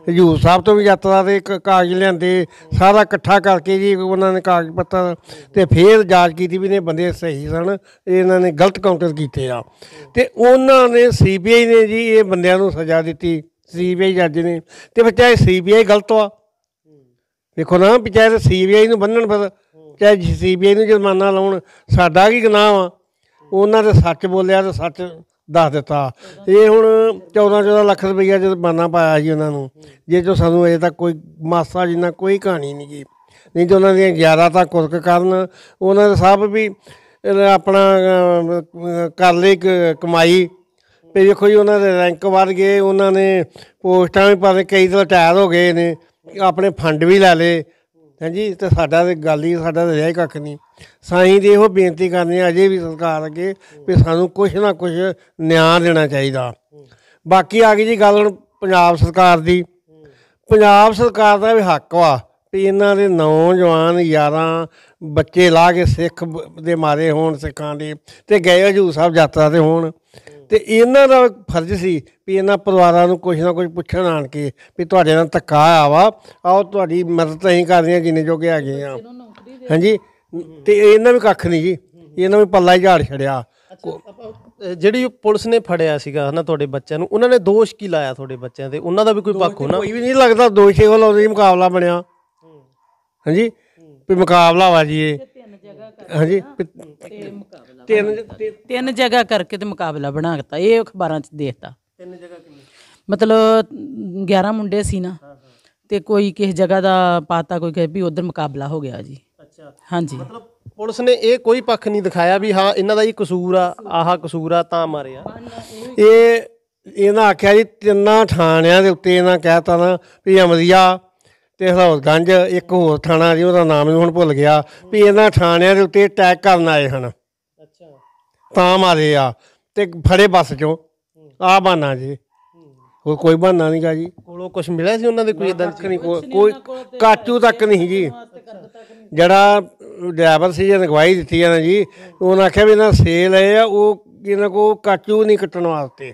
ਹਜੂਰ ਸਾਹਿਬ ਤੋਂ ਵੀ ਯਾਤਰਾ ਦੇ ਇੱਕ ਕਾਗਜ਼ ਲਿਆਂਦੇ ਸਾਰਾ ਇਕੱਠਾ ਕਰਕੇ ਜੀ ਉਹਨਾਂ ਨੇ ਕਾਗਜ਼ ਪੱਤਰ ਤੇ ਫੇਰ ਜਾਂਚ ਕੀਤੀ ਵੀ ਨੇ ਬੰਦੇ ਸਹੀ ਸਨ ਇਹਨਾਂ ਨੇ ਗਲਤ ਕਾਊਂਟਰ ਕੀਤੇ ਆ ਤੇ ਉਹਨਾਂ ਨੇ ਸੀਬੀਆਈ ਨੇ ਜੀ ਇਹ ਬੰਦਿਆਂ ਨੂੰ ਸਜ਼ਾ ਦਿੱਤੀ ਸੀਬੀਆਈ ਜੱਜ ਨੇ ਤੇ ਬੱਚਾ ਇਹ ਸੀਬੀਆਈ ਗਲਤ ਆ ਦੇਖੋ ਨਾ ਵੀ ਸੀਬੀਆਈ ਨੂੰ ਬੰਨਣ ਫਿਰ ਚਾਹੇ ਸੀਬੀਆਈ ਨੂੰ ਜੁਰਮਾਨਾ ਲਾਉਣ ਸਾਡਾ ਕੀ ਗੁਨਾਹ ਆ ਉਹਨਾਂ ਦੇ ਸੱਚ ਬੋਲਿਆ ਤੇ ਸੱਚ ਦੱਸ ਦਿੱਤਾ ਇਹ ਹੁਣ 14 14 ਲੱਖ ਰੁਪਈਆ ਜਦ ਬਾਨਾ ਪਾਇਆ ਸੀ ਉਹਨਾਂ ਨੂੰ ਜੇ ਜੋ ਸਾਨੂੰ ਅਜੇ ਤੱਕ ਕੋਈ ਮਾਸਾ ਜਿੰਨਾ ਕੋਈ ਕਹਾਣੀ ਨਹੀਂ ਗਈ ਨਹੀਂ ਜੋ ਉਹਨਾਂ ਦੀਆਂ 11 ਤਾਂ ਕੁਰਕ ਕਰਨ ਉਹਨਾਂ ਦੇ ਸਭ ਵੀ ਆਪਣਾ ਕਰ ਲਈ ਕਮਾਈ ਤੇ ਵੇਖੋ ਜੀ ਉਹਨਾਂ ਦੇ ਰੈਂਕ ਵਧ ਗਏ ਉਹਨਾਂ ਨੇ ਪੋਸਟਾਂ ਵੀ ਪਾਦੇ ਕਈ ਤਾਂ ਟਾਇਰ ਹੋ ਗਏ ਨੇ ਆਪਣੇ ਫੰਡ ਵੀ ਲੈ ਲਏ ਹਾਂਜੀ ਤੇ ਸਾਡਾ ਤੇ ਗੱਲ ਹੀ ਸਾਡਾ ਤੇ ਹੀ ਕੱਖ ਨਹੀਂ ਸਾਈਂ ਦੀ ਉਹ ਬੇਨਤੀ ਕਰਨੀ ਆ ਅਜੇ ਵੀ ਸਰਕਾਰ ਅੱਗੇ ਵੀ ਸਾਨੂੰ ਕੁਝ ਨਾ ਕੁਝ ਨਿਆਂ ਦੇਣਾ ਚਾਹੀਦਾ ਬਾਕੀ ਆ ਗਈ ਜੀ ਗੱਲ ਹੁਣ ਪੰਜਾਬ ਸਰਕਾਰ ਦੀ ਪੰਜਾਬ ਸਰਕਾਰ ਦਾ ਵੀ ਹੱਕ ਵਾ ਵੀ ਇਹਨਾਂ ਦੇ ਨੌਜਵਾਨ ਯਾਰਾਂ ਬੱਚੇ ਲਾ ਕੇ ਸਿੱਖ ਦੇ ਮਾਰੇ ਹੋਣ ਸਿੱਖਾਂ ਦੇ ਤੇ ਗਏ ਹਜੂ ਸਾਹਿਬ ਯਾਤਰਾ ਤੇ ਹੋਣ ਤੇ ਇਹਨਾਂ ਦਾ ਫਰਜ਼ ਸੀ ਵੀ ਇਹਨਾਂ ਪਰਿਵਾਰਾਂ ਨੂੰ ਕੁਝ ਨਾ ਕੁਝ ਪੁੱਛਣ ਆਣ ਕੇ ਵੀ ਤੁਹਾਡੇ ਨਾਲ ਧੱਕਾ ਆਇਆ ਵਾ ਆਓ ਤੁਹਾਡੀ ਮਦਦ ਅਸੀਂ ਕਰਦੇ ਆ ਜਿੰਨੇ ਜੋਗੇ ਹੈਗੇ ਆ ਹਾਂਜੀ ਤੇ ਇਹਨਾਂ ਵੀ ਕੱਖ ਨਹੀਂ ਜੀ ਇਹਨਾਂ ਵੀ ਪੱਲਾ ਹੀ ਝਾੜ ਛੜਿਆ ਜਿਹੜੀ ਪੁਲਿਸ ਨੇ ਫੜਿਆ ਸੀਗਾ ਹਨਾ ਤੁਹਾਡੇ ਬੱਚਿਆਂ ਨੂੰ ਉਹਨਾਂ ਨੇ ਦੋਸ਼ ਕੀ ਲਾਇਆ ਤੁਹਾਡੇ ਬੱਚਿਆਂ ਤੇ ਉਹਨਾਂ ਦਾ ਵੀ ਕੋਈ ਪੱਖ ਹੋਣਾ ਕੋਈ ਵੀ ਨਹੀਂ ਲੱਗਦਾ ਦੋਸ਼ੇ ਵੱਲੋਂ ਮੁਕਾਬਲਾ ਬਣਿਆ ਹਾਂਜੀ ਵੀ ਮੁਕਾਬਲਾ ਵਾ ਜੀ ਇਹ ਹਾਂਜੀ ਤਿੰਨ ਤਿੰਨ ਜਗ੍ਹਾ ਕਰਕੇ ਤੇ ਮੁਕਾਬਲਾ ਬਣਾਤਾ ਇਹ ਅਖਬਾਰਾਂ 'ਚ ਦੇਖਤਾ ਤਿੰਨ ਜਗ੍ਹਾ ਕਿੰਨੇ ਮਤਲਬ 11 ਮੁੰਡੇ ਸੀ ਨਾ ਤੇ ਕੋਈ ਕਿਸ ਜਗ੍ਹਾ ਦਾ ਪਾਤਾ ਕੋਈ ਕਹੇ ਵੀ ਉਧਰ ਮੁਕਾਬਲਾ ਹੋ ਗਿਆ ਜੀ ਅੱਛਾ ਹਾਂਜੀ ਮਤਲਬ ਪੁਲਿਸ ਨੇ ਇਹ ਕੋਈ ਪੱਖ ਨਹੀਂ ਦਿਖਾਇਆ ਵੀ ਹਾਂ ਇਹਨਾਂ ਦਾ ਹੀ ਕਸੂਰ ਆ ਆਹ ਕਸੂਰ ਆ ਤਾਂ ਮਾਰਿਆ ਇਹ ਇਹਨਾਂ ਆਖਿਆ ਜੀ ਤਿੰਨਾਂ ਥਾਣਿਆਂ ਦੇ ਉੱਤੇ ਇਹਨਾਂ ਕਹਿਤਾ ਨਾ ਵੀ ਅਮਰੀਆ ਤੇ ਹਲੌਰਗੰਜ ਇੱਕ ਹੋਰ ਥਾਣਾ ਜੀ ਉਹਦਾ ਨਾਮ ਹੀ ਹੁਣ ਭੁੱਲ ਗਿਆ ਵੀ ਇਹਨਾਂ ਥਾਣਿਆਂ ਦੇ ਉੱਤੇ ਅਟੈਕ ਕਰਨ ਆਏ ਹਨ ਅੱਛਾ ਤਾਂ ਮਾਰੇ ਆ ਤੇ ਫੜੇ ਬੱਸ ਚੋਂ ਆ ਬਾਨਾ ਜੀ ਹੋਰ ਕੋਈ ਬਾਨਾ ਨਹੀਂ ਗਾ ਜੀ ਕੋਲੋਂ ਕੁਝ ਮਿਲਿਆ ਸੀ ਉਹਨਾਂ ਦੇ ਕੋਈ ਇਦਾਂ ਨਹੀਂ ਕੋਈ ਕਾਚੂ ਤੱਕ ਨਹੀਂ ਜੀ ਜਿਹੜਾ ਡਰਾਈਵਰ ਸੀ ਜਿਹਨੇ ਗਵਾਹੀ ਦਿੱਤੀ ਹੈ ਨਾ ਜੀ ਉਹਨਾਂ ਆਖਿਆ ਵੀ ਇਹਨਾਂ ਸੇਲ ਆਏ ਆ ਉਹ ਇਹਨਾਂ ਕੋ ਕਾਚੂ ਨਹੀਂ ਕੱਟਣ ਵਾਸਤੇ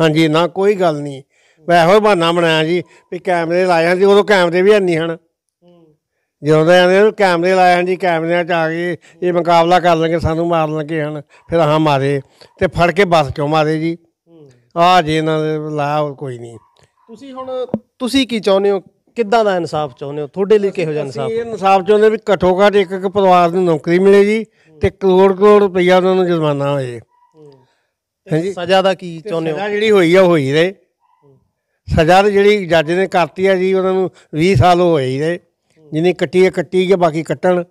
ਹਾਂਜੀ ਨਾ ਕੋਈ ਗੱਲ ਨਹੀਂ ਮੈਂ ਇਹੋ ਬਹਾਨਾ ਬਣਾਇਆ ਜੀ ਵੀ ਕੈਮਰੇ ਲਾਏ ਜੀ ਉਦੋਂ ਕੈਮਰੇ ਵੀ ਨਹੀਂ ਹਨ ਜਿਉਂਦੇ ਆਂਦੇ ਨੂੰ ਕੈਮਰੇ ਲਾਏ ਹਨ ਜੀ ਕੈਮਰਿਆਂ 'ਚ ਆ ਗਏ ਇਹ ਮੁਕਾਬਲਾ ਕਰ ਲੈਣਗੇ ਸਾਨੂੰ ਮਾਰ ਲੈਣਗੇ ਹਨ ਫਿਰ ਆਹ ਮਾਰੇ ਤੇ ਫੜ ਕੇ ਬਸ ਕਿਉਂ ਮਾਰੇ ਜੀ ਆ ਜੇ ਇਹਨਾਂ ਦੇ ਲਾਹ ਕੋਈ ਨਹੀਂ ਤੁਸੀਂ ਹੁਣ ਤੁਸੀਂ ਕੀ ਚਾਹੁੰਦੇ ਹੋ ਕਿੱਦਾਂ ਦਾ ਇਨਸਾਫ ਚਾਹੁੰਦੇ ਹੋ ਤੁਹਾਡੇ ਲਈ ਕਿਹੋ ਜਿਹਾ ਇਨਸਾਫ ਅਸੀਂ ਇਨਸਾਫ ਚਾਹੁੰਦੇ ਵੀ ਘਟੋ ਘਟ ਇੱਕ ਇੱਕ ਪਰਿਵਾਰ ਨੂੰ ਨੌਕਰੀ ਮਿਲੇ ਜੀ ਤੇ ਕਰੋੜ ਕਰੋੜ ਰੁਪਈਆ ਉਹਨਾਂ ਨੂੰ ਜੁਰਮਾਨਾ ਹੋਏ ਹਾਂਜੀ ਸਜ਼ਾ ਦਾ ਕੀ ਚਾਹੁੰਦੇ ਹੋ ਸਜ਼ਾ ਜਿਹੜੀ ਹੋਈ ਆ ਹੋਈ ਰਹੇ ਸਜ਼ਾ ਜਿਹੜੀ ਜੱਜ ਨੇ ਕਰਤੀ ਹੈ ਜੀ ਉਹਨਾਂ ਨੂੰ 20 ਸਾਲ ਹੋਏ ਹੀ ਨੇ ਜਿੰਨੀ ਕੱਟੀ ਹੈ ਕੱਟੀ ਜਾਂ ਬਾਕੀ ਕੱਟਣ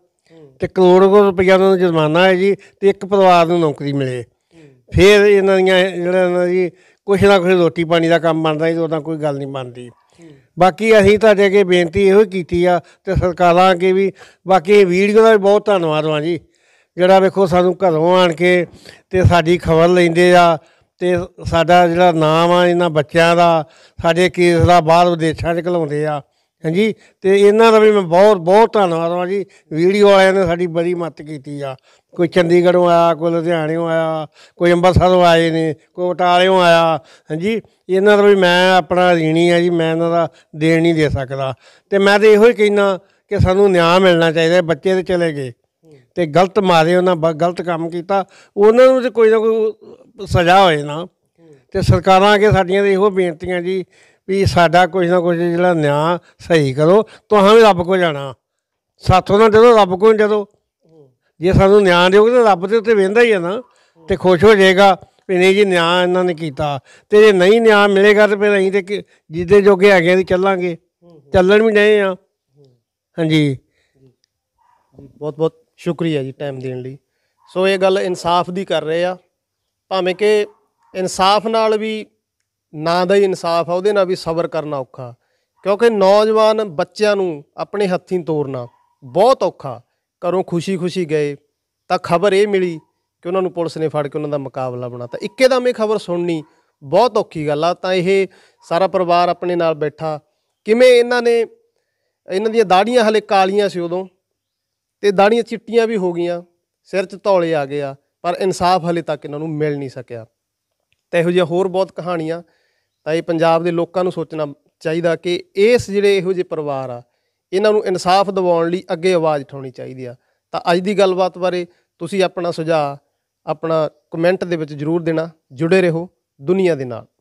ਤੇ ਕਰੋੜ ਕਰੋੜ ਰੁਪਈਆ ਦਾ ਜੁਰਮਾਨਾ ਹੈ ਜੀ ਤੇ ਇੱਕ ਪਰਿਵਾਰ ਨੂੰ ਨੌਕਰੀ ਮਿਲੇ ਫਿਰ ਇਹਨਾਂ ਦੀਆਂ ਜਿਹੜਾ ਨਾ ਜੀ ਕੁਛ ਨਾ ਕੁਛ ਰੋਟੀ ਪਾਣੀ ਦਾ ਕੰਮ ਬਣਦਾ ਜੀ ਉਹਦਾ ਕੋਈ ਗੱਲ ਨਹੀਂ ਬਣਦੀ ਬਾਕੀ ਅਸੀਂ ਤੁਹਾਡੇ ਅੱਗੇ ਬੇਨਤੀ ਇਹੋ ਕੀਤੀ ਆ ਤੇ ਸਰਕਾਰਾਂ ਅੱਗੇ ਵੀ ਬਾਕੀ ਵੀਡੀਓ ਦਾ ਵੀ ਬਹੁਤ ਧੰਨਵਾਦ ਹਾਂ ਜੀ ਜਿਹੜਾ ਵੇਖੋ ਸਾਨੂੰ ਘਰੋਂ ਆਣ ਕੇ ਤੇ ਸਾਡੀ ਖਬਰ ਲੈਂਦੇ ਆ ਤੇ ਸਾਡਾ ਜਿਹੜਾ ਨਾਮ ਆ ਇਹਨਾਂ ਬੱਚਿਆਂ ਦਾ ਸਾਡੇ ਕੇਸ ਦਾ ਬਾਹਰ ਵਿਦੇਸ਼ਾਂ 'ਚ ਘਲਾਉਂਦੇ ਆ ਹਾਂਜੀ ਤੇ ਇਹਨਾਂ ਦਾ ਵੀ ਮੈਂ ਬਹੁਤ ਬਹੁਤ ਧੰਨਵਾਦ ਹਾਂ ਜੀ ਵੀਡੀਓ ਵਾਲਿਆਂ ਨੇ ਸਾਡੀ ਬੜੀ ਮਦਦ ਕੀਤੀ ਆ ਕੋਈ ਚੰਡੀਗੜ੍ਹੋਂ ਆਇਆ ਕੋਈ ਲੁਧਿਆਣਿਓਂ ਆਇਆ ਕੋਈ ਅੰਮ੍ਰਿਤਸਰੋਂ ਆਏ ਨੇ ਕੋਈ ਬਟਾਲਿਓਂ ਆਇਆ ਹਾਂਜੀ ਇਹਨਾਂ ਦਾ ਵੀ ਮੈਂ ਆਪਣਾ ਰੀਣੀ ਆ ਜੀ ਮੈਂ ਇਹਨਾਂ ਦਾ ਦੇਣ ਨਹੀਂ ਦੇ ਸਕਦਾ ਤੇ ਮੈਂ ਤਾਂ ਇਹੋ ਹੀ ਕਹਿਣਾ ਕਿ ਸਾਨੂੰ ਨਿਆਂ ਮਿਲਣਾ ਚਾਹੀਦਾ ਬੱਚੇ ਤੇ ਚਲੇ ਗਏ ਤੇ ਗਲਤ ਮਾਰੇ ਉਹਨਾਂ ਗਲਤ ਕੰਮ ਕੀਤਾ ਉਹਨਾਂ ਨੂੰ ਤੇ ਕੋਈ ਨਾ ਕੋਈ ਸਜ਼ਾ ਹੋਏ ਨਾ ਤੇ ਸਰਕਾਰਾਂ ਅਗੇ ਸਾਡੀਆਂ ਦੇ ਇਹੋ ਬੇਨਤੀਆਂ ਜੀ ਵੀ ਸਾਡਾ ਕੁਝ ਨਾ ਕੁਝ ਜਿਹੜਾ ਨਿਆਂ ਸਹੀ ਕਰੋ ਤੁਹਾਨੂੰ ਰੱਬ ਕੋ ਜਾਣਾ ਸਾਥੋਂ ਨਾ ਜਦੋਂ ਰੱਬ ਕੋ ਜਦੋਂ ਜੇ ਸਾਨੂੰ ਨਿਆਂ ਦਿਓਗੇ ਤਾਂ ਰੱਬ ਦੇ ਉੱਤੇ ਵੇਂਦਾ ਹੀ ਹੈ ਨਾ ਤੇ ਖੁਸ਼ ਹੋ ਜਾਏਗਾ ਵੀ ਨਹੀਂ ਜੀ ਨਿਆਂ ਇਹਨਾਂ ਨੇ ਕੀਤਾ ਤੇ ਜੇ ਨਹੀਂ ਨਿਆਂ ਮਿਲੇਗਾ ਤਾਂ ਫਿਰ ਅਸੀਂ ਤੇ ਜਿੱਦੇ ਜੋਗੇ ਹੈਗੇ ਗਏ ਦੀ ਚੱਲਾਂਗੇ ਚੱਲਣ ਵੀ ਨਹੀਂ ਆ ਹਾਂਜੀ ਬਹੁਤ ਬਹੁਤ ਸ਼ੁਕਰੀਆ ਜੀ ਟਾਈਮ ਦੇਣ ਲਈ ਸੋ ਇਹ ਗੱਲ ਇਨਸਾਫ ਦੀ ਕਰ ਰਹੇ ਆ ਭਾਵੇਂ ਕਿ ਇਨਸਾਫ ਨਾਲ ਵੀ ਨਾਂ ਦਾ ਹੀ ਇਨਸਾਫ ਆ ਉਹਦੇ ਨਾਲ ਵੀ ਸਬਰ ਕਰਨਾ ਔਖਾ ਕਿਉਂਕਿ ਨੌਜਵਾਨ ਬੱਚਿਆਂ ਨੂੰ ਆਪਣੇ ਹੱਥੀਂ ਤੋੜਨਾ ਬਹੁਤ ਔਖਾ ਘਰੋਂ ਖੁਸ਼ੀ-ਖੁਸ਼ੀ ਗਏ ਤਾਂ ਖਬਰ ਇਹ ਮਿਲੀ ਕਿ ਉਹਨਾਂ ਨੂੰ ਪੁਲਿਸ ਨੇ ਫੜ ਕੇ ਉਹਨਾਂ ਦਾ ਮੁਕਾਬਲਾ ਬਣਾਤਾ ਇੱਕੇਦਮ ਇਹ ਖਬਰ ਸੁਣਨੀ ਬਹੁਤ ਔਖੀ ਗੱਲ ਆ ਤਾਂ ਇਹ ਸਾਰਾ ਪਰਿਵਾਰ ਆਪਣੇ ਨਾਲ ਬੈਠਾ ਕਿਵੇਂ ਇਹਨਾਂ ਨੇ ਇਹਨਾਂ ਦੀਆਂ ਦਾੜੀਆਂ ਹਲੇ ਕਾਲੀਆਂ ਸੀ ਉਦੋਂ ਤੇ ਦਾੜੀਆਂ ਚਿੱਟੀਆਂ ਵੀ ਹੋ ਗਈਆਂ ਸਿਰ 'ਚ ਧੌਲੇ ਆ ਗਏ ਆ ਪਰ ਇਨਸਾਫ ਹਲੇ ਤੱਕ ਇਹਨਾਂ ਨੂੰ ਮਿਲ ਨਹੀਂ ਸਕਿਆ ਤਾਂ ਇਹੋ ਜਿਹੇ ਹੋਰ ਬਹੁਤ ਕਹਾਣੀਆਂ ਤਾਂ ਇਹ ਪੰਜਾਬ ਦੇ ਲੋਕਾਂ ਨੂੰ ਸੋਚਣਾ ਚਾਹੀਦਾ ਕਿ ਇਸ ਜਿਹੜੇ ਇਹੋ ਜਿਹੇ ਪਰਿਵਾਰ ਆ ਇਹਨਾਂ ਨੂੰ ਇਨਸਾਫ ਦਿਵਾਉਣ ਲਈ ਅੱਗੇ ਆਵਾਜ਼ ਉਠਾਉਣੀ ਚਾਹੀਦੀ ਆ ਤਾਂ ਅੱਜ ਦੀ ਗੱਲਬਾਤ ਬਾਰੇ ਤੁਸੀਂ ਆਪਣਾ ਸੁਝਾਅ ਆਪਣਾ ਕਮੈਂਟ ਦੇ ਵਿੱਚ ਜਰੂਰ ਦੇਣਾ ਜੁੜੇ ਰਹੋ ਦੁਨੀਆ ਦੇ ਨਾਲ